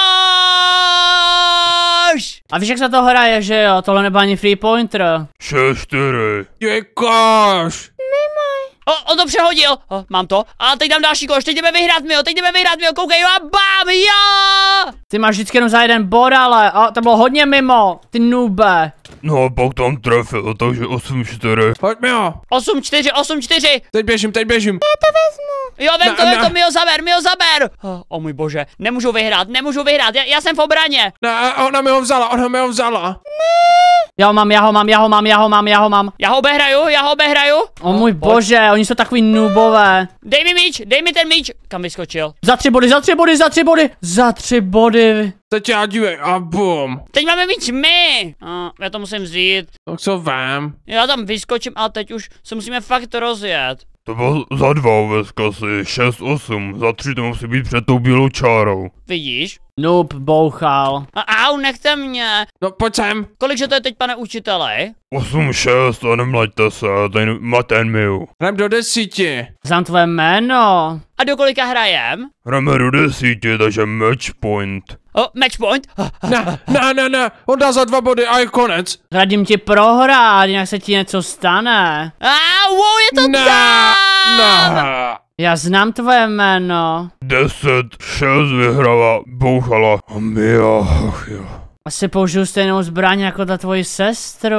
A víš, jak se to hraje, že jo? Tohle nebo ani free pointer. 6 Děkáš! O, on to přehodil. O, mám to. A teď dám další koš. Teď jdeme vyhrát, mi, Teď jdeme vyhrát, mi, Koukej, A bam, jo! Ty máš vždycky jenom za jeden bod, ale a to bylo hodně mimo, ty nube. No, a pak tam trefil, takže 8-4. Pojď mi ho. 8-4, 8-4. Teď běžím, teď běžím. Já to vezmu. Jo, vem to, vem to, mi ho zaber, mi ho zaber. O Oh, oh můj bože, nemůžu vyhrát, nemůžu vyhrát, já, já jsem v obraně. Ne, ona mi ho vzala, ona mi ho vzala. Ne. Já ho mám, já ho mám, já ho mám, já ho mám, já ho mám. Já ho behraju, já ho behraju. O oh, můj pojď. bože, oni jsou takový nubové. Dej mi míč, dej mi ten míč. Kam vyskočil? Za tři body, za tři body, za tři body, za tři body tady. Teď já dívej a bum. Teď máme víc my. A, no, já to musím vzít. Tak no, co vám? Já tam vyskočím a teď už se musíme fakt rozjet. To bylo za dva, veska si, 6-8, za tři to musí být před tou bílou čárou. Vidíš? Noob bouchal. A au, nechte mě. No pojď sem. Kolikže to je teď, pane učiteli? 6, a nemlaďte se, ten maten miu. Hrám do desíti. Znám tvoje jméno. A do kolika hrajem? Hrajeme do desíti, takže matchpoint. O, matchpoint? [laughs] Ne, ne, ne, ne, on dá za dva body a je konec. Radím ti prohrát, jinak se ti něco stane. Au, wow, je to ne, tam! Ne. Já znám tvoje jméno. Deset šest vyhrává, bouchala. Ambia, ach jo. Asi použiju stejnou zbraň jako ta tvoji sestru.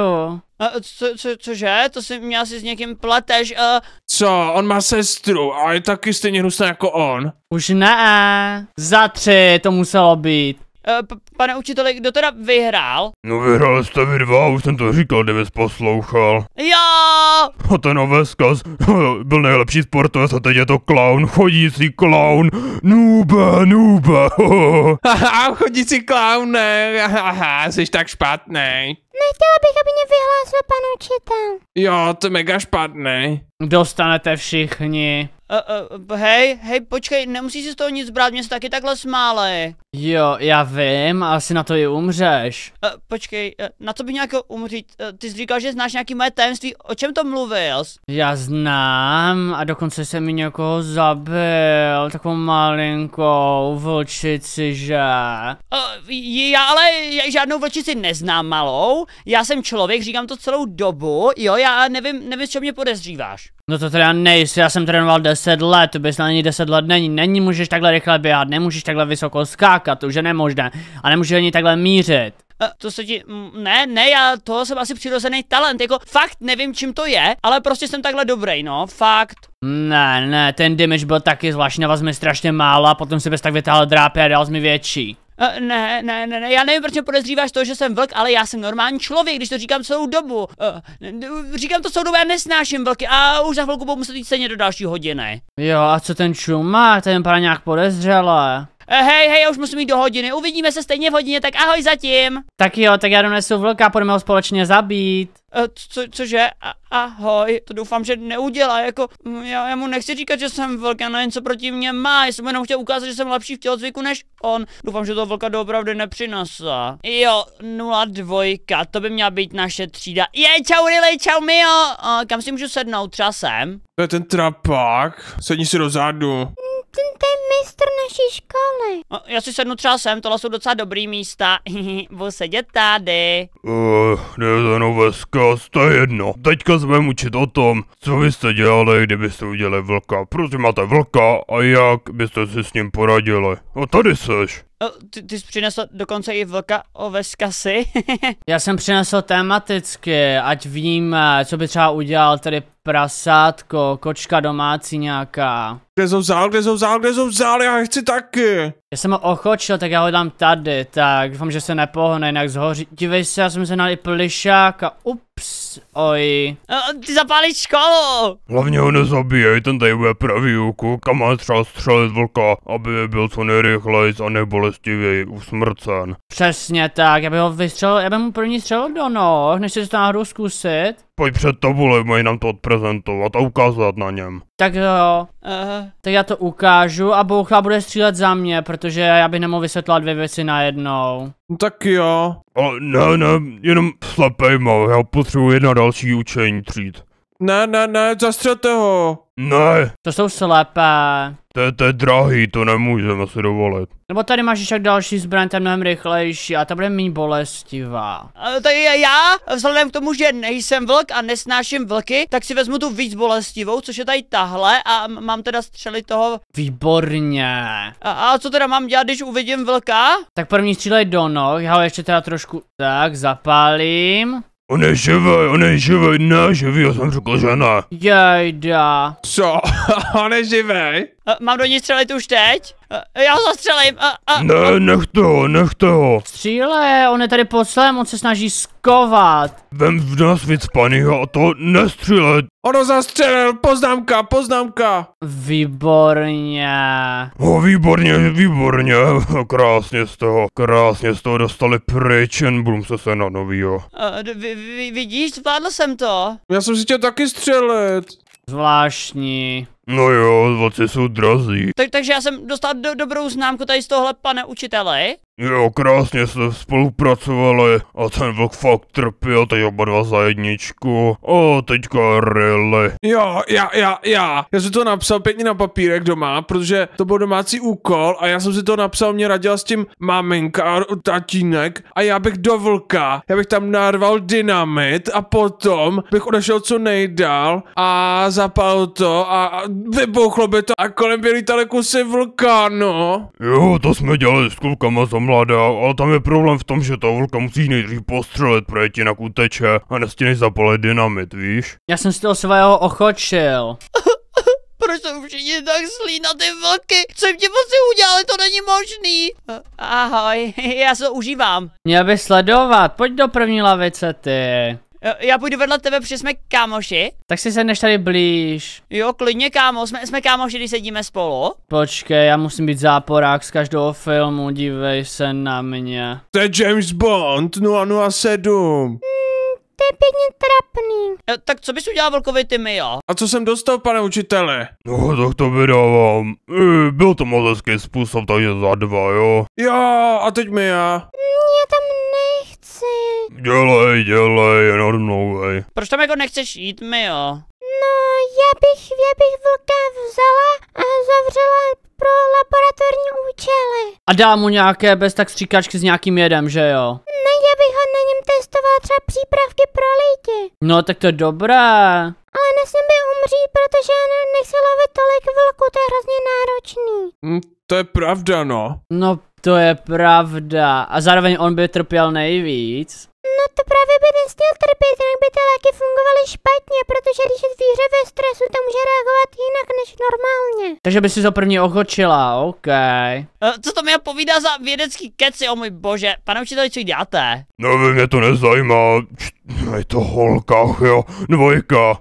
A, co, co, cože? To si měl asi s někým pleteš. A... Co? On má sestru a je taky stejně hnusná jako on. Už ne. Za tři to muselo být. Eh, pane učiteli, kdo teda vyhrál? No vyhrál jste vy dva, už jsem to říkal, jsi poslouchal. Jo! A ten Oveskaz [laughs] byl nejlepší sportovec a teď je to clown, chodící clown, nube, nube. Haha, [laughs] chodící clown, haha, jsi tak špatný. Nechtěla bych, aby mě vyhlásil pan učitel. Jo, to je mega špatný. Dostanete všichni. Uh, uh, hej, hej, počkej, nemusíš si z toho nic brát, mě se taky takhle smále. Jo, já vím, asi na to i umřeš. Uh, počkej, uh, na co by nějak umřít? Uh, ty jsi říkal, že znáš nějaký moje tajemství, o čem to mluvil? Já znám a dokonce jsem mi někoho zabil, takovou malinkou vlčici, že? Uh, já ale já žádnou vlčici neznám malou, já jsem člověk, říkám to celou dobu, jo, já nevím, nevím, z čeho mě podezříváš. No to teda nejsi, já jsem trénoval 10 10 let, to bys na ní 10 let není, není, můžeš takhle rychle běhat, nemůžeš takhle vysoko skákat, to už je nemožné, a nemůžeš ani takhle mířit. Eh, to se ti, ne, ne, já to jsem asi přirozený talent, jako fakt nevím čím to je, ale prostě jsem takhle dobrý, no, fakt. Ne, ne, ten damage byl taky zvláštní, na vás mi strašně málo a potom si bez tak vytáhl drápy a dal mi větší. Uh, ne, ne, ne, ne, já nevím, proč mě podezříváš to, že jsem vlk, ale já jsem normální člověk, když to říkám celou dobu. Uh, říkám to celou dobu, já nesnáším vlky a už za chvilku budu muset jít stejně do další hodiny. Jo, a co ten má, ten vypadá nějak podezřelé. Uh, hej, hej, já už musím jít do hodiny, uvidíme se stejně v hodině, tak ahoj zatím. Tak jo, tak já donesu vlka, půjdeme ho společně zabít. Eh, co, cože, a, ahoj, to doufám, že neudělá, jako, mm, já, já mu nechci říkat, že jsem vlka, nevím, co proti mě má, já jsem jenom chtěl ukázat, že jsem lepší v tělocviku než on, doufám, že to vlka doopravdy nepřinasa. Jo, nula dvojka. to by měla být naše třída, je, čau Rily, čau Mio, a, kam si můžu sednout, třeba sem? To je ten trapák, sedni si do zádu ten, ten mistr naší školy. O, já si sednu třeba sem, tohle jsou docela dobrý místa. [laughs] Budu sedět tady. Uh, jde za podcast, to je jedno. Teďka jsme učit o tom, co byste dělali, kdybyste udělali vlka. Proč máte vlka a jak byste si s ním poradili. A no, tady seš. O, no, ty, ty jsi přinesl dokonce i vlka o veskasy. [laughs] Já jsem přinesl tematicky, ať vím, eh, co by třeba udělal tady prasátko, kočka domácí nějaká. Kde jsou vzal, kde jsou vzal, kde jsou vzal, já chci taky. Já jsem ho ochočil, tak já ho dám tady, tak doufám, že se nepohne, jinak zhoří. Dívej se, já jsem se nal plišák a up Ups, oj. ty zapálíš školu! Hlavně ho nezabíjej, ten tady bude pravý úkuk kam má třeba střelit vlka, aby byl co nejrychlejc a nejbolestivěji usmrcen. Přesně tak, já bych ho vystřelil, já bych mu první střelil do noh, než se to náhodou zkusit pojď před to bude, mají nám to odprezentovat a ukázat na něm. Tak jo, uh. tak já to ukážu a Boucha bude střílet za mě, protože já bych nemohl vysvětlovat dvě věci najednou. No tak jo. A ne, ne, jenom slepejma, já potřebuji jedna další učení tříd. Ne, ne, ne, zastřelte ho. Ne. To jsou slepé. To, to je drahý, to nemůžeme si dovolit. Nebo tady máš však další zbraň, ta mnohem rychlejší a ta bude méně bolestivá. E, to je já, vzhledem k tomu, že nejsem vlk a nesnáším vlky, tak si vezmu tu víc bolestivou, což je tady tahle a mám teda střelit toho. Výborně. A, a co teda mám dělat, když uvidím vlka? Tak první střílej do noh, já ho ještě teda trošku tak zapálím. On je živý, [laughs] on je živý, ne živý, já jsem řekl, že ne. Jejda. Co? on je živý? Mám do ní střelit už teď? Eh, já ho zastřelím. A, eh, a, eh. ne, nech to, nech to. Stříle, on je tady pod on se snaží skovat. Vem v nás víc paního a to nestřílet. Ono zastřelil, poznámka, poznámka. Výborně. O, výborně, výborně, [laughs] krásně z toho, krásně z toho dostali pryč, jen budu se se na novýho. A, vy, vy, vidíš, zvládl jsem to. Já jsem si chtěl taky střelit. Zvláštní. No jo, vlci jsou drazí. Tak, takže já jsem dostal do, dobrou známku tady z tohle pane učitele. Jo, krásně jste spolupracovali a ten vlk fakt trpěl, teď oba dva za jedničku. A teďka rily. Jo, já, já, já. Já jsem to napsal pěkně na papírek doma, protože to byl domácí úkol a já jsem si to napsal, mě radila s tím maminka a tatínek a já bych do vlka, já bych tam narval dynamit a potom bych odešel co nejdál a zapal to a, a vybuchlo by to a kolem byly tady kusy no. Jo, to jsme dělali s klukama za mladá, ale tam je problém v tom, že toho vlka musí nejdřív postřelit, protože ti jinak uteče a nestihneš zapalit dynamit, víš? Já jsem si toho svého ochočil. [laughs] Proč jsou všichni tak zlí na ty vlky? Co jim ti moci udělali, to není možný. Ahoj, [laughs] já se užívám. Měl by sledovat, pojď do první lavice ty. Já půjdu vedle tebe, protože jsme kámoši. Tak si sedneš tady blíž. Jo, klidně kámo, jsme, jsme kámoši, když sedíme spolu. Počkej, já musím být záporák z každého filmu, dívej se na mě. To je James Bond 007 hmm, to je pěkně trapný. E, tak co bys udělal velkovi ty mi, jo? A co jsem dostal, pane učitele? No, tak to vydávám. E, byl to moc způsob, takže za dva, jo? Jo, a teď mi já. Hmm, já tam ne nechci. Dělej, dělej, normlouvej. Proč tam jako nechceš jít mi, jo? No, já bych, já bych vlka vzala a zavřela pro laboratorní účely. A dám mu nějaké bez tak stříkačky s nějakým jedem, že jo? Ne, já bych ho na něm testovala třeba přípravky pro lidi. No, tak to je dobré. Ale nesmím by umřít, protože já nechci lovit tolik vlku, to je hrozně náročný. Mm, to je pravda, no. No to je pravda. A zároveň on by trpěl nejvíc. No to právě by nesměl trpět, jinak by ty léky fungovaly špatně, protože když je zvíře ve stresu, to může reagovat jinak než normálně. Takže by si to první ochočila, OK. Eh, co to mě povídá za vědecký keci, o můj bože, pane učiteli, co děláte? Nevím, mě to nezajímá, je to holka, jo, dvojka.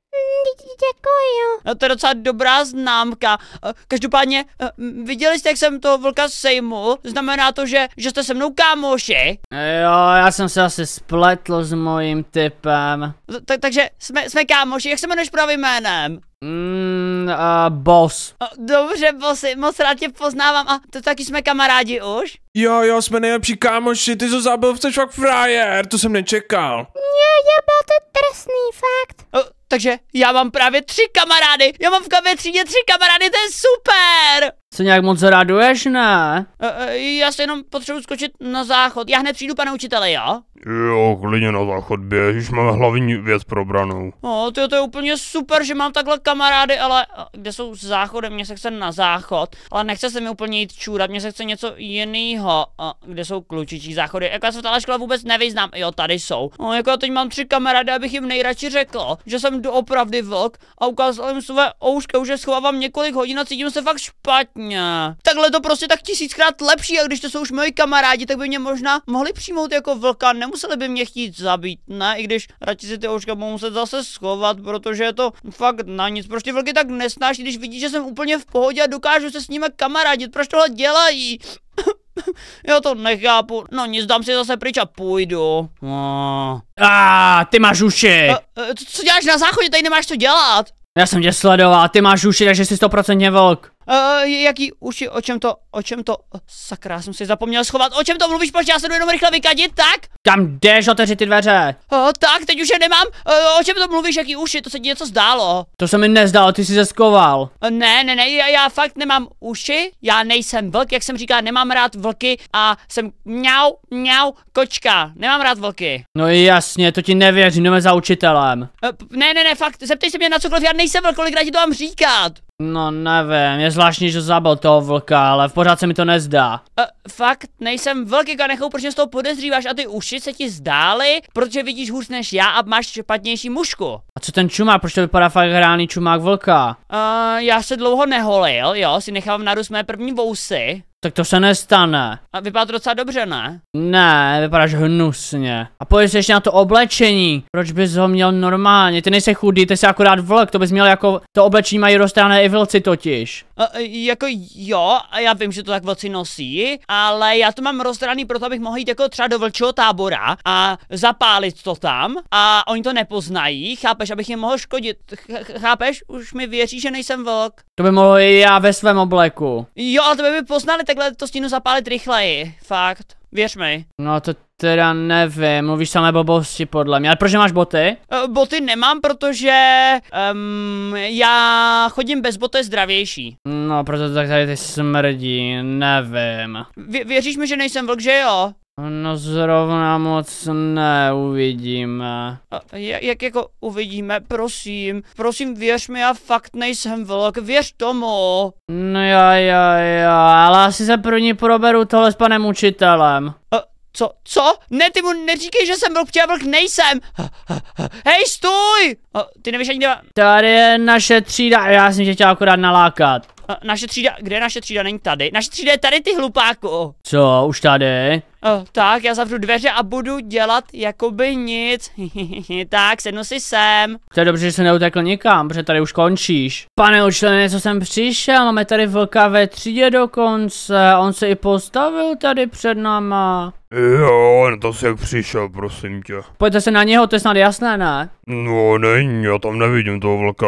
No To je docela dobrá známka. Eh, každopádně, eh, viděli jste, jak jsem toho vlka sejmul? Znamená to, že, že jste se mnou kámoši? Jo, já jsem se asi spletl s mojím typem. T takže jsme, jsme kámoši, jak se jmenuješ pravým jménem? Mmm, uh, boss. Dobře, bossy, moc rád tě poznávám a to taky jsme kamarádi už? Jo, jo, jsme nejlepší kámoši, ty jsi zabil, jsi fakt frajer, to jsem nečekal. Jo, jo, byl to trestný fakt. O, takže já mám právě tři kamarády. Já mám v kamě třídě tři kamarády, to je super! Co nějak moc raduješ, ne? E, e, já se jenom potřebuji skočit na záchod. Já hned přijdu, pane učiteli, jo? Jo, klidně na záchod běž, máme hlavní věc probranou. O, ty to je úplně super, že mám takhle kamarády, ale eh, kde jsou s záchodem? Mně se chce na záchod, ale nechce se mi úplně jít čůrat, mně se chce něco jiného. Kde jsou klučičí záchody? Jako já se v téhle škole vůbec nevyznám. Jo, tady jsou. O, jako já teď mám tři kamarády, abych jim nejradši řekl, že jsem doopravdy vlk a ukázal jim své ouška, už je schovávám několik hodin a cítím se fakt špatně špatně. Takhle to prostě tak tisíckrát lepší a když to jsou už moji kamarádi, tak by mě možná mohli přijmout jako vlka, nemuseli by mě chtít zabít, ne? I když radši si ty ouška budou muset zase schovat, protože je to fakt na nic. Proč prostě ty vlky tak nesnáší, když vidí, že jsem úplně v pohodě a dokážu se s nimi kamarádit? Proč tohle dělají? [laughs] Já to nechápu. No nic, dám si zase pryč a půjdu. A no. ty máš uši. A, a, e, co děláš na záchodě, tady nemáš co dělat. Já jsem tě sledoval, ty máš uši, takže jsi stoprocentně vlk. Uh, jaký uši, o čem to, o čem to, oh, sakra, jsem si zapomněl schovat, o čem to mluvíš, proč já se jdu jenom rychle vykadit, tak? Kam jdeš otevřít ty dveře? Uh, tak, teď už je nemám, uh, o čem to mluvíš, jaký uši, to se ti něco zdálo. To se mi nezdálo, ty jsi se skoval. Uh, ne, ne, ne, já, já fakt nemám uši, já nejsem vlk, jak jsem říkal, nemám rád vlky a jsem mňau, mňau, kočka, nemám rád vlky. No jasně, to ti nevěřím, jdeme za učitelem. Uh, ne, ne, ne, fakt, zeptej se mě na cokoliv, já nejsem vlk, kolikrát ti to mám říkat. No nevím, je zvláštní, že zabil toho vlka, ale v pořád se mi to nezdá. E, fakt, nejsem velký kanechou, proč mě z toho podezříváš a ty uši se ti zdály? Protože vidíš hůř než já a máš špatnější mušku. A co ten čumák, proč to vypadá fakt reálný čumák vlka? E, já se dlouho neholil, jo, si nechávám narůst mé první vousy. Tak to se nestane. A vypadá to docela dobře, ne? Ne, vypadáš hnusně. A pojď ještě na to oblečení. Proč bys ho měl normálně? Ty nejsi chudý, ty jsi akorát vlk, to bys měl jako... To oblečení mají roztrané i vlci totiž. A, e, jako jo, já vím, že to tak vlci nosí, ale já to mám rozdraný proto, abych mohl jít jako třeba do vlčího tábora a zapálit to tam a oni to nepoznají, chápeš, abych jim mohl škodit. Ch chápeš? Už mi věří, že nejsem vlk. To by mohlo i já ve svém obleku. Jo, ale to by poznali takhle to stínu zapálit rychleji, fakt. Věř mi. No to teda nevím, mluvíš samé blbosti podle mě, ale proč máš boty? Uh, boty nemám, protože um, já chodím bez boty zdravější. No, proto tak tady ty smrdí, nevím. V věříš mi, že nejsem vlk, že jo? No zrovna moc neuvidíme. A, jak jako uvidíme, prosím, prosím věř mi, já fakt nejsem vlk, věř tomu. No jo, jo, jo, ale asi se pro ní proberu tohle s panem učitelem. A, co, co? Ne, ty mu neříkej, že jsem vlk, já vlk nejsem. Hej, stůj! A, ty nevíš ani kde... Tady je naše třída, já jsem tě chtěl akorát nalákat. Eh, naše třída, kde je naše třída? Není tady. Naše třída je tady, ty hlupáku. Co, už tady? Uh, tak, já zavřu dveře a budu dělat jakoby nic. [laughs] tak, sednu si sem. To je dobře, že se neutekl nikam, protože tady už končíš. Pane učlené, co jsem přišel, máme tady vlka ve třídě dokonce. On se i postavil tady před náma. Jo, on to si jak přišel, prosím tě. Pojďte se na něho, to je snad jasné, ne? No, není, já tam nevidím toho vlka.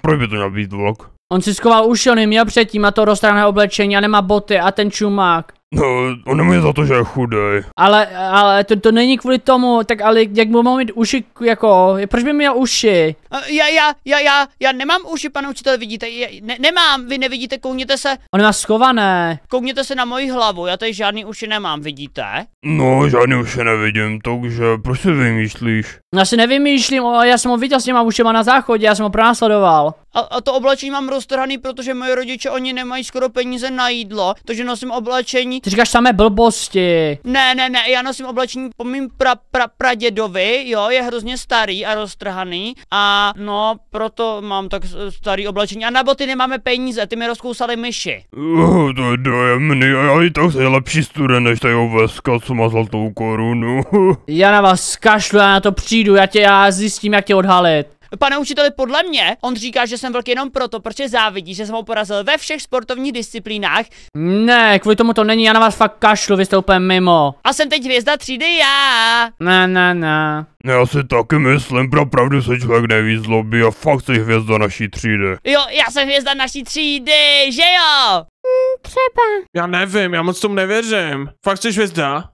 Proč by to měl být vlk? On si schoval uši, on měl předtím a to roztrhané oblečení a nemá boty a ten čumák. No, on je za to, že je chudej. Ale, ale to, to není kvůli tomu, tak ale jak mu mít uši, jako, proč by měl uši? Já, já, já, já, já nemám uši, pane učitel, vidíte, já, ne, nemám, vy nevidíte, koukněte se. On má schované. Koukněte se na moji hlavu, já tady žádný uši nemám, vidíte? No, žádný uši nevidím, takže proč si vymýšlíš? Já si nevymýšlím, já jsem ho viděl s těma ušima na záchodě, já jsem ho pronásledoval. A, a to oblečení mám roztrhaný, protože moje rodiče oni nemají skoro peníze na jídlo, takže nosím oblečení, ty říkáš samé blbosti. Ne, ne, ne, já nosím oblečení po mým pra, pra, pradědovi, jo, je hrozně starý a roztrhaný a no, proto mám tak starý oblečení. A na boty nemáme peníze, ty mi rozkousali myši. Uh, to je dojemný, já i tak je lepší student, než tady veska, co má zlatou korunu. [laughs] já na vás kašlu, já na to přijdu, já tě, já zjistím, jak tě odhalit. Pane učiteli, podle mě, on říká, že jsem velký jenom proto, protože závidí, že jsem ho porazil ve všech sportovních disciplínách. Ne, kvůli tomu to není, já na vás fakt kašlu, vy jste úplně mimo. A jsem teď hvězda třídy já. Na, na, na. Já si taky myslím, pravdu se člověk neví zlobí a fakt jsi hvězda naší třídy. Jo, já jsem hvězda naší třídy, že jo? Hm, třeba. Já nevím, já moc tomu nevěřím. Fakt jsi hvězda?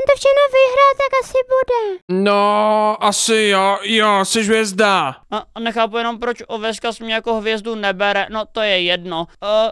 on to všechno vyhrá, tak asi bude. No, asi jo, jo, jsi hvězda. A nechápu jenom, proč Oveska mě jako hvězdu nebere, no to je jedno.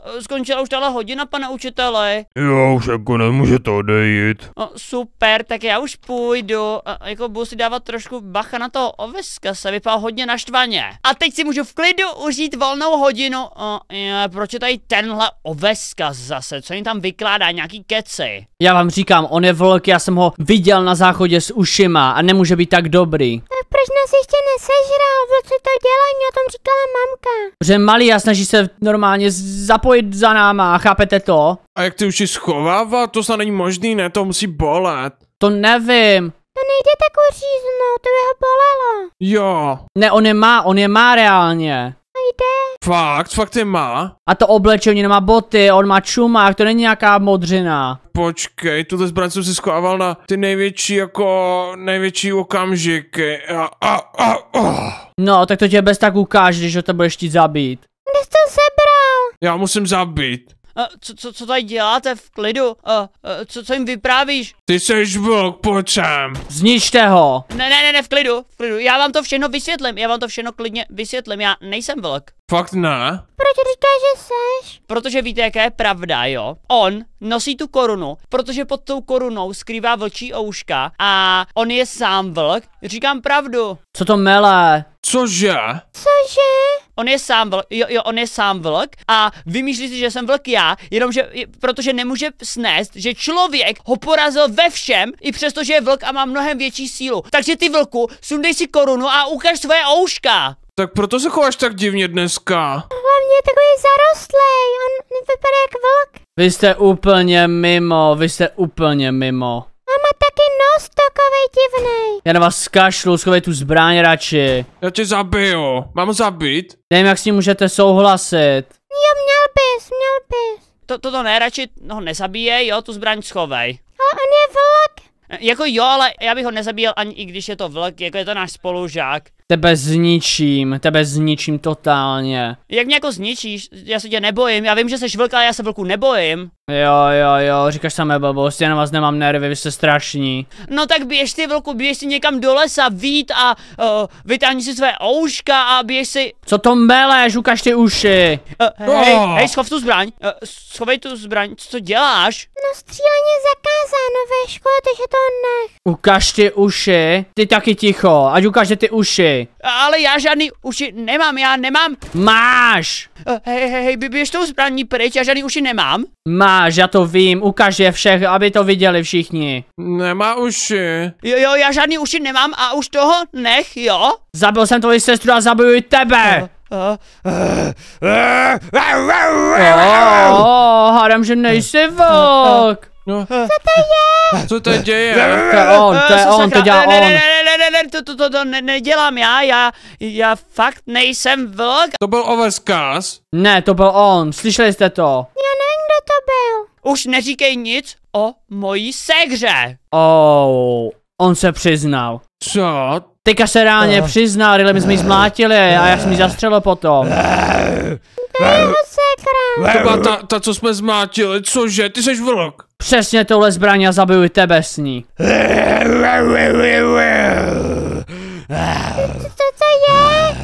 Uh, skončila už tahle hodina, pane učiteli. Jo, už jako to odejít. No, super, tak já už půjdu. Uh, jako budu si dávat trošku bacha na toho Oveska, se vypadá hodně naštvaně. A teď si můžu v klidu užít volnou hodinu. Uh, je, proč je tady tenhle Oveska zase, co jim tam vykládá, nějaký keci? Já vám říkám, on je vlk, já jsem ho viděl na záchodě s ušima a nemůže být tak dobrý. Tak proč nás ještě nesežral? Co to Mě O tom říkala mamka. Že malý a snaží se normálně zapojit za náma, chápete to? A jak ty uši schovává? To snad není možný, ne? To musí bolet. To nevím. To nejde tak uříznout, to by ho bolelo. Jo. Ne, on je má, on je má reálně nejde. Fakt, fakt je má. A to oblečení nemá boty, on má čumák, to není nějaká modřina. Počkej, tuto zbraň jsem si schovával na ty největší jako, největší okamžiky. A, a, a, oh. No, tak to tě bez tak ukáže, že ho to budeš ti zabít. Kde jsi to sebral? Já musím zabít co, co, co tady děláte v klidu? Co, co jim vyprávíš? Ty seš bok, pojď sem. Zničte ho. Ne, ne, ne, ne, v klidu, v klidu. Já vám to všechno vysvětlím, já vám to všechno klidně vysvětlím, já nejsem vlk. Fakt ne. Proč říkáš, že seš? Protože víte, jaká je pravda, jo? On nosí tu korunu, protože pod tou korunou skrývá vlčí ouška a on je sám vlk. Říkám pravdu. Co to mele? Cože? Cože? On je sám vlk, jo, jo, on je sám vlk a vymýšlí si, že jsem vlk já, jenomže, protože nemůže snést, že člověk ho porazil ve všem, i přesto, že je vlk a má mnohem větší sílu. Takže ty vlku, sundej si korunu a ukaž svoje ouška. Tak proto se chováš tak divně dneska. Hlavně je takový zarostlej, on vypadá jak vlk. Vy jste úplně mimo, vy jste úplně mimo zas takovej divnej? Já na vás skašlu, schovej tu zbraň radši. Já tě zabiju, mám zabít? Nevím, jak s ním můžete souhlasit. Jo, měl bys, měl bys. To, toto ne, radši ho nezabíjej, jo, tu zbraň schovej. Ale on je vlk. E, jako jo, ale já bych ho nezabíjel ani i když je to vlk, jako je to náš spolužák. Tebe zničím, tebe zničím totálně. Jak mě jako zničíš? Já se tě nebojím, já vím, že jsi vlk, ale já se vlku nebojím. Jo, jo, jo, říkáš samé blbosti, já na vás nemám nervy, vy jste strašní. No tak běž ty vlku, běž si někam do lesa, vít a uh, vytáhni si své ouška a běž si... Co to meleš, ukaž ty uši. Uh, hej, oh. hej, schov tu zbraň, uh, schovej tu zbraň, co děláš? No střílení je zakázáno ve škole, takže to ne. Ukaž ty uši, ty taky ticho, ať ukáže ty uši. Ale já žádný uši nemám, já nemám. Máš. Uh, hej, hej, hej, běž tou zbraní pryč, já žádný uši nemám. Máš, já to vím, ukaž je všech, aby to viděli všichni. Nemá uši. Jo, jo, já žádný uši nemám a už toho nech, jo? Zabil jsem tvoji sestru a zabiju i tebe. hádám, že nejsi vlk. Co no. to je? Co to děje? To je on, to je on, to dělá on. Ne, ne, ne, ne, to, to, to, ne, nedělám já, já, já fakt nejsem vlk. To byl overskaz. Ne, to byl on, slyšeli jste to? Ne. Už neříkej nic o mojí segře. Oh, on se přiznal. Co? Teďka se reálně uh. přiznal, ale my jsme ji zmlátili a já jsem eh. ji zastřelil potom. Uh. To byla ta, ta, co jsme zmátili, cože, ty seš vlk. Přesně tohle zbraň a zabiju i tebe s ní. Co, to je?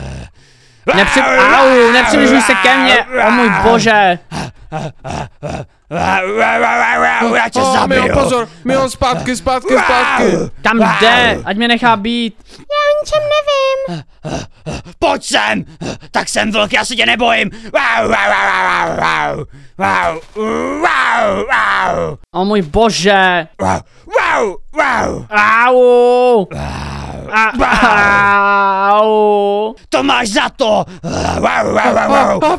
Nepři... Au, nepřibližuj se ke mně, o můj bože. Já tě oh, zabiju. Mio, pozor, Mio, zpátky, zpátky, zpátky. Kam jde, ať mě nechá být. Já o ničem nevím. Pojď sem, tak jsem vlk, já se tě nebojím. O můj bože. Au. Au. To máš za to.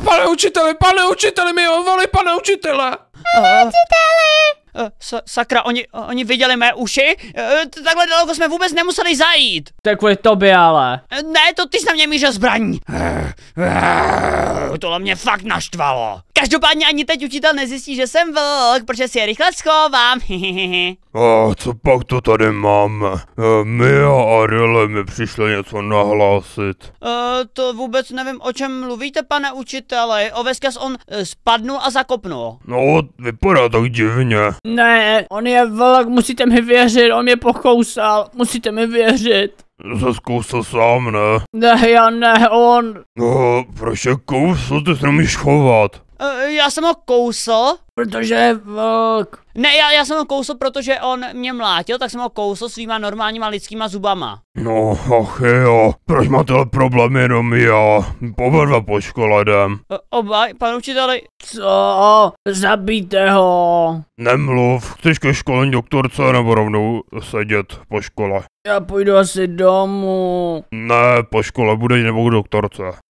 Pane učiteli, pane učiteli, Mio, voli pane učitele. 我忘记了。Eh, sakra, oni, oni viděli mé uši? Eh, takhle daleko jsme vůbec nemuseli zajít. To je kvůli tobě ale. Eh, ne, to ty jsi na mě mířil zbraní. Tohle mě fakt naštvalo. Každopádně ani teď učitel nezjistí, že jsem vlk, protože si je rychle schovám. [laughs] A co pak to tady máme? My a Arile mi přišli něco nahlásit. Uh, to vůbec nevím, o čem mluvíte, pane učiteli. Oveskaz on spadnul a zakopnul. No, vypadá tak divně. Ne, on je vlk, musíte mi věřit, on mě pokousal, musíte mi věřit. Se zkousal sám, ne? Ne, já ne, on. No, proč je kousal, ty se nemůžeš chovat. Eh, já jsem ho kousl. Protože je vlk. Ne, já, já jsem ho kousl, protože on mě mlátil, tak jsem ho kousl svýma normálníma lidskýma zubama. No, ach jo, proč má tohle problém jenom já? Oba po škole jdem. Eh, oba, pan učiteli. Co? Zabijte ho. Nemluv, chceš ke školení doktorce nebo rovnou sedět po škole? Já půjdu asi domů. Ne, po škole bude nebo k doktorce. [laughs]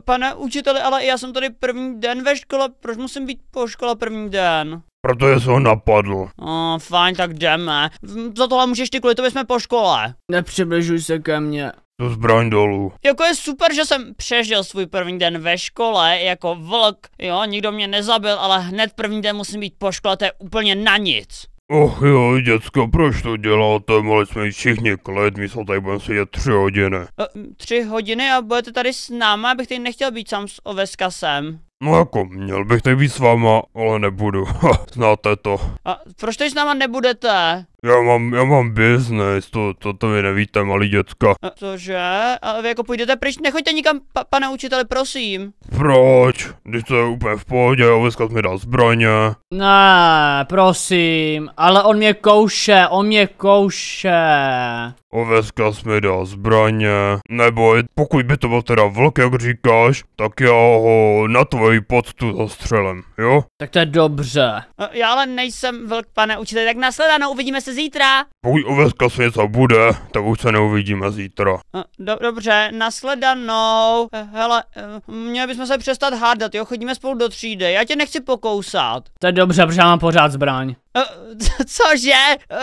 Pane učiteli, ale já jsem tady první den ve škole, proč musím být po škole první den? Protože jsem ho napadl. Oh, fajn, tak jdeme. Za tohle můžeš ty kvůli to jsme po škole. Nepřibližuj se ke mně. To zbraň dolů. Jako je super, že jsem přežil svůj první den ve škole jako vlk. Jo, nikdo mě nezabil, ale hned první den musím být po škole, to je úplně na nic. Och jo, děcko, proč to děláte? Mali jsme všichni klid, my se tady budeme sedět tři hodiny. O, eh, tři hodiny a budete tady s náma, abych tady nechtěl být sám s oveskasem. No jako, měl bych tady být s váma, ale nebudu. [laughs] Znáte to. A proč tady s náma nebudete? Já mám, já mám business, to, to, to vy nevíte, malý děcka. A cože? A vy jako půjdete pryč, nechoďte nikam, pa, pane učiteli, prosím. Proč? Když to je úplně v pohodě, Oviskat mi dá zbraně. Ne, prosím, ale on mě kouše, on mě kouše. Oveska mi dá zbraně, nebo pokud by to byl teda vlk, jak říkáš, tak já ho na tvoji poctu zastřelem, jo? Tak to je dobře. Já ale nejsem vlk, pane učiteli, tak nasledanou uvidíme se zítra. Pokud Oveska se něco bude, tak už se neuvidíme zítra. Eh, do, dobře, nasledanou. Eh, hele, eh, měli bychom se přestat hádat, jo? Chodíme spolu do třídy, já tě nechci pokousat. To je dobře, protože já mám pořád zbraň. [laughs] Cože?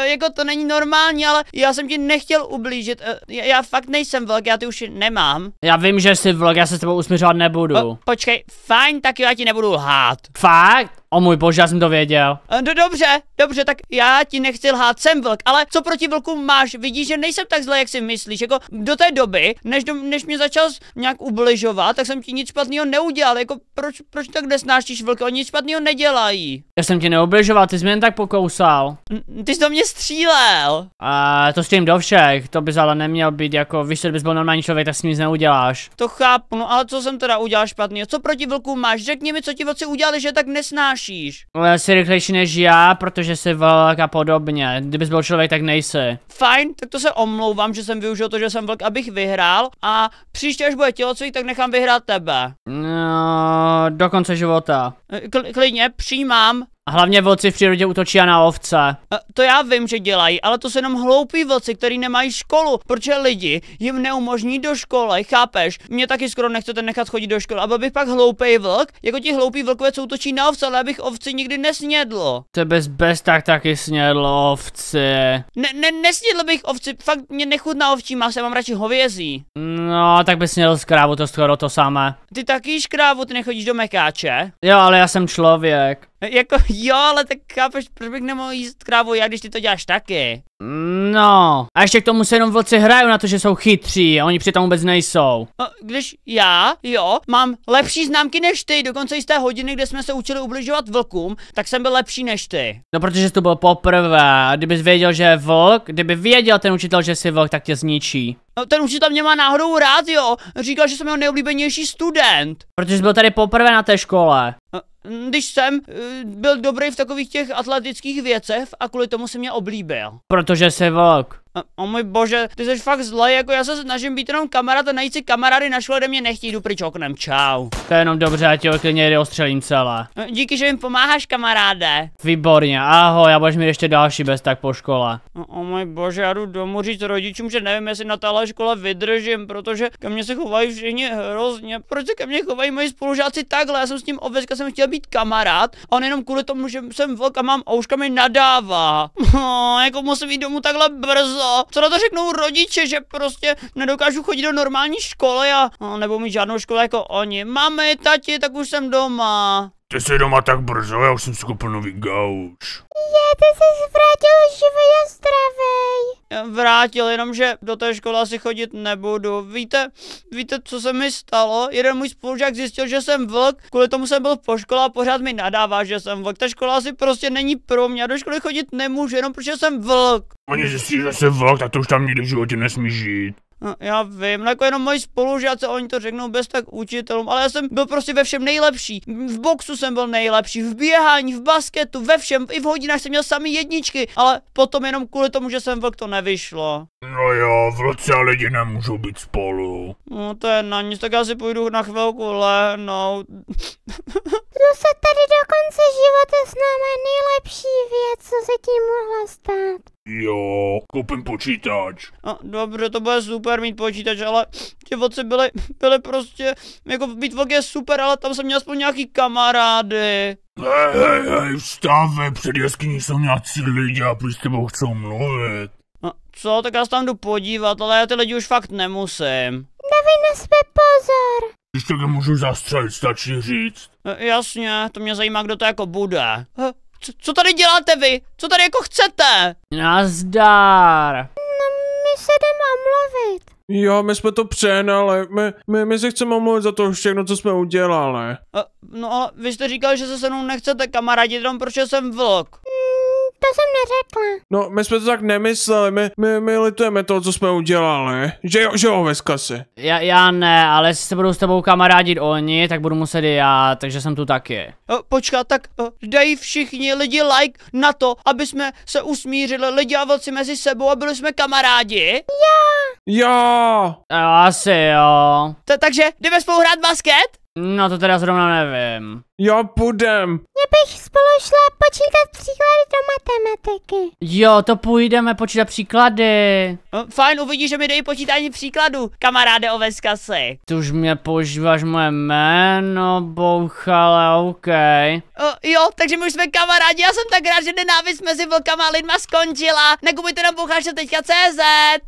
Jako to není normální, ale já jsem ti nechtěl ublížit. Já, fakt nejsem vlog, já ty už nemám. Já vím, že jsi vlog, já se s tebou usmířovat nebudu. počkej, fajn, tak jo, já ti nebudu lhát. Fakt? O můj bože, já jsem to věděl. Eh, no dobře, dobře, tak já ti nechci lhát, jsem vlk, ale co proti vlku máš? Vidíš, že nejsem tak zle, jak si myslíš. Jako do té doby, než, do, než mě začal nějak ubližovat, tak jsem ti nic špatného neudělal. Jako proč, proč tak nesnášíš vlky? Oni nic špatného nedělají. Já jsem tě neubližoval, ty jsi mě jen tak pokousal. N ty jsi do mě střílel. A to s tím do všech, to bys ale neměl být jako, víš, bys byl normální člověk, tak s ním nic neuděláš. To chápu, no ale co jsem teda udělal špatného? Co proti vlku máš? Řekni mi, co ti vlci udělali, že tak nesnáš snášíš? No, jsi rychlejší než já, protože jsi velká a podobně. Kdybys byl člověk, tak nejsi. Fajn, tak to se omlouvám, že jsem využil to, že jsem vlk, abych vyhrál a příště, až bude tělocvik, tak nechám vyhrát tebe. No, do konce života. klidně, přijímám. A hlavně vlci v přírodě útočí na ovce. A e, to já vím, že dělají, ale to se jenom hloupí vlci, který nemají školu, Proč lidi jim neumožní do školy, chápeš? Mě taky skoro nechcete nechat chodit do školy, aby bych pak hloupý vlk, jako ti hloupí vlkové útočí na ovce, ale abych ovci nikdy nesnědlo. Tebe bez tak taky snědlo ovci. Ne, ne, nesnědl bych ovci, fakt mě nechutná ovčí maso, se mám radši hovězí. No, tak bys snědl z krávu, to skoro to samé. Ty taky škrávu, ty nechodíš do mekáče? Jo, ale já jsem člověk. Jako [laughs] jo, ale tak chápeš, proč bych nemohl jíst krávu já, když ty to děláš taky? No, a ještě k tomu se jenom vlci hrajou na to, že jsou chytří a oni přitom vůbec nejsou. A no, když já, jo, mám lepší známky než ty, dokonce i z té hodiny, kde jsme se učili ubližovat vlkům, tak jsem byl lepší než ty. No protože jsi to byl poprvé a kdybys věděl, že je vlk, kdyby věděl ten učitel, že jsi vlk, tak tě zničí. No, ten učitel mě má náhodou rád, jo, říkal, že jsem jeho nejoblíbenější student. Protože jsi byl tady poprvé na té škole. A no, když jsem eh, byl dobrý v takových těch atletických věcech a kvůli tomu se mě oblíbil. Protože jsi vlk. A, o můj bože, ty jsi fakt zlej, jako já se snažím být jenom kamarád a najít si kamarády našel ode mě nechtí, jdu pryč oknem, čau. To je jenom dobře, já ti oklidně jde ostřelím celé. No, díky, že jim pomáháš, kamaráde. Výborně, ahoj, já budeš mi ještě další bez tak po škole. O, no, o můj bože, já jdu domů říct rodičům, že nevím, jestli na téhle škole vydržím, protože ke mně se chovají všichni hrozně. Proč se ke mně chovají moji spolužáci takhle? Já jsem s tím oveska, jsem chtěl být kamarád a on jenom kvůli tomu, že jsem vlk a mám ouška mi nadává. [laughs] No, jako musím jít domů takhle brzo. Co na to řeknou rodiče, že prostě nedokážu chodit do normální školy a, a nebo mít žádnou školu jako oni. Mami, tati, tak už jsem doma. Ty jsi doma tak brzo, já už jsem si koupil nový gauč. Je, ty jsi vrátil živý a zdravý. Vrátil, jenomže do té školy asi chodit nebudu. Víte, víte, co se mi stalo? Jeden můj spolužák zjistil, že jsem vlk, kvůli tomu jsem byl po škole a pořád mi nadává, že jsem vlk. Ta škola asi prostě není pro mě, do školy chodit nemůžu, jenom protože jsem vlk. Oni zjistí, že jsem vlk, tak to už tam nikdy v životě nesmí žít. No, já vím, no jako jenom moji spolužáci, oni to řeknou bez tak učitelům, ale já jsem byl prostě ve všem nejlepší. V boxu jsem byl nejlepší, v běhání, v basketu, ve všem, i v hodinách jsem měl samý jedničky, ale potom jenom kvůli tomu, že jsem vlk to nevyšlo. No jo, vlci a lidi nemůžou být spolu. No to je na nic, tak já si půjdu na chvilku lehnout. [laughs] se tady do konce života známe nejlepší věc, co se tím mohla stát. Jo, koupím počítač. A, dobře, to bude super mít počítač, ale ty voci byly, byly prostě, jako Beatbox je super, ale tam jsem měl aspoň nějaký kamarády. Hej, hej, hej, vstávej, před jeskyní jsou nějací lidi a prý s tebou chcou mluvit. No, co, tak já se tam jdu podívat, ale já ty lidi už fakt nemusím. Dávej na své pozor. Když tak můžu zastřelit, stačí říct. E, jasně, to mě zajímá, kdo to jako bude. He, hm, co, co tady děláte vy? Co tady jako chcete? Nazdar. No, my se jdeme omluvit. Jo, my jsme to přenali. My, my, my se chceme omluvit za to všechno, co jsme udělali. A, no, vy jste říkal, že se se mnou nechcete kamarádit, jenom proč jsem vlog. No, to jsem neřekla. No, my jsme to tak nemysleli, my, my, my litujeme to, co jsme udělali. Že jo, že jo, si. Já, já ne, ale jestli se budou s tebou kamarádit oni, tak budu muset i já, takže jsem tu taky. O, počkat, tak o, dají všichni lidi like na to, aby jsme se usmířili lidi a vlci mezi sebou a byli jsme kamarádi? Já. Já. Asi jo. T- takže jdeme spolu hrát basket? No to teda zrovna nevím. Já půjdem. Mě bych spolu šla počítat příklady do matematiky. Jo, to půjdeme počítat příklady. No, fajn, uvidíš, že mi dejí počítání příkladu, kamaráde o veskase. Ty už mě používáš moje jméno, bouchale, OK. O, jo, takže my už jsme kamarádi, já jsem tak rád, že nenávist mezi vlkama a lidma skončila. Nekupujte nám boucháče teďka CZ.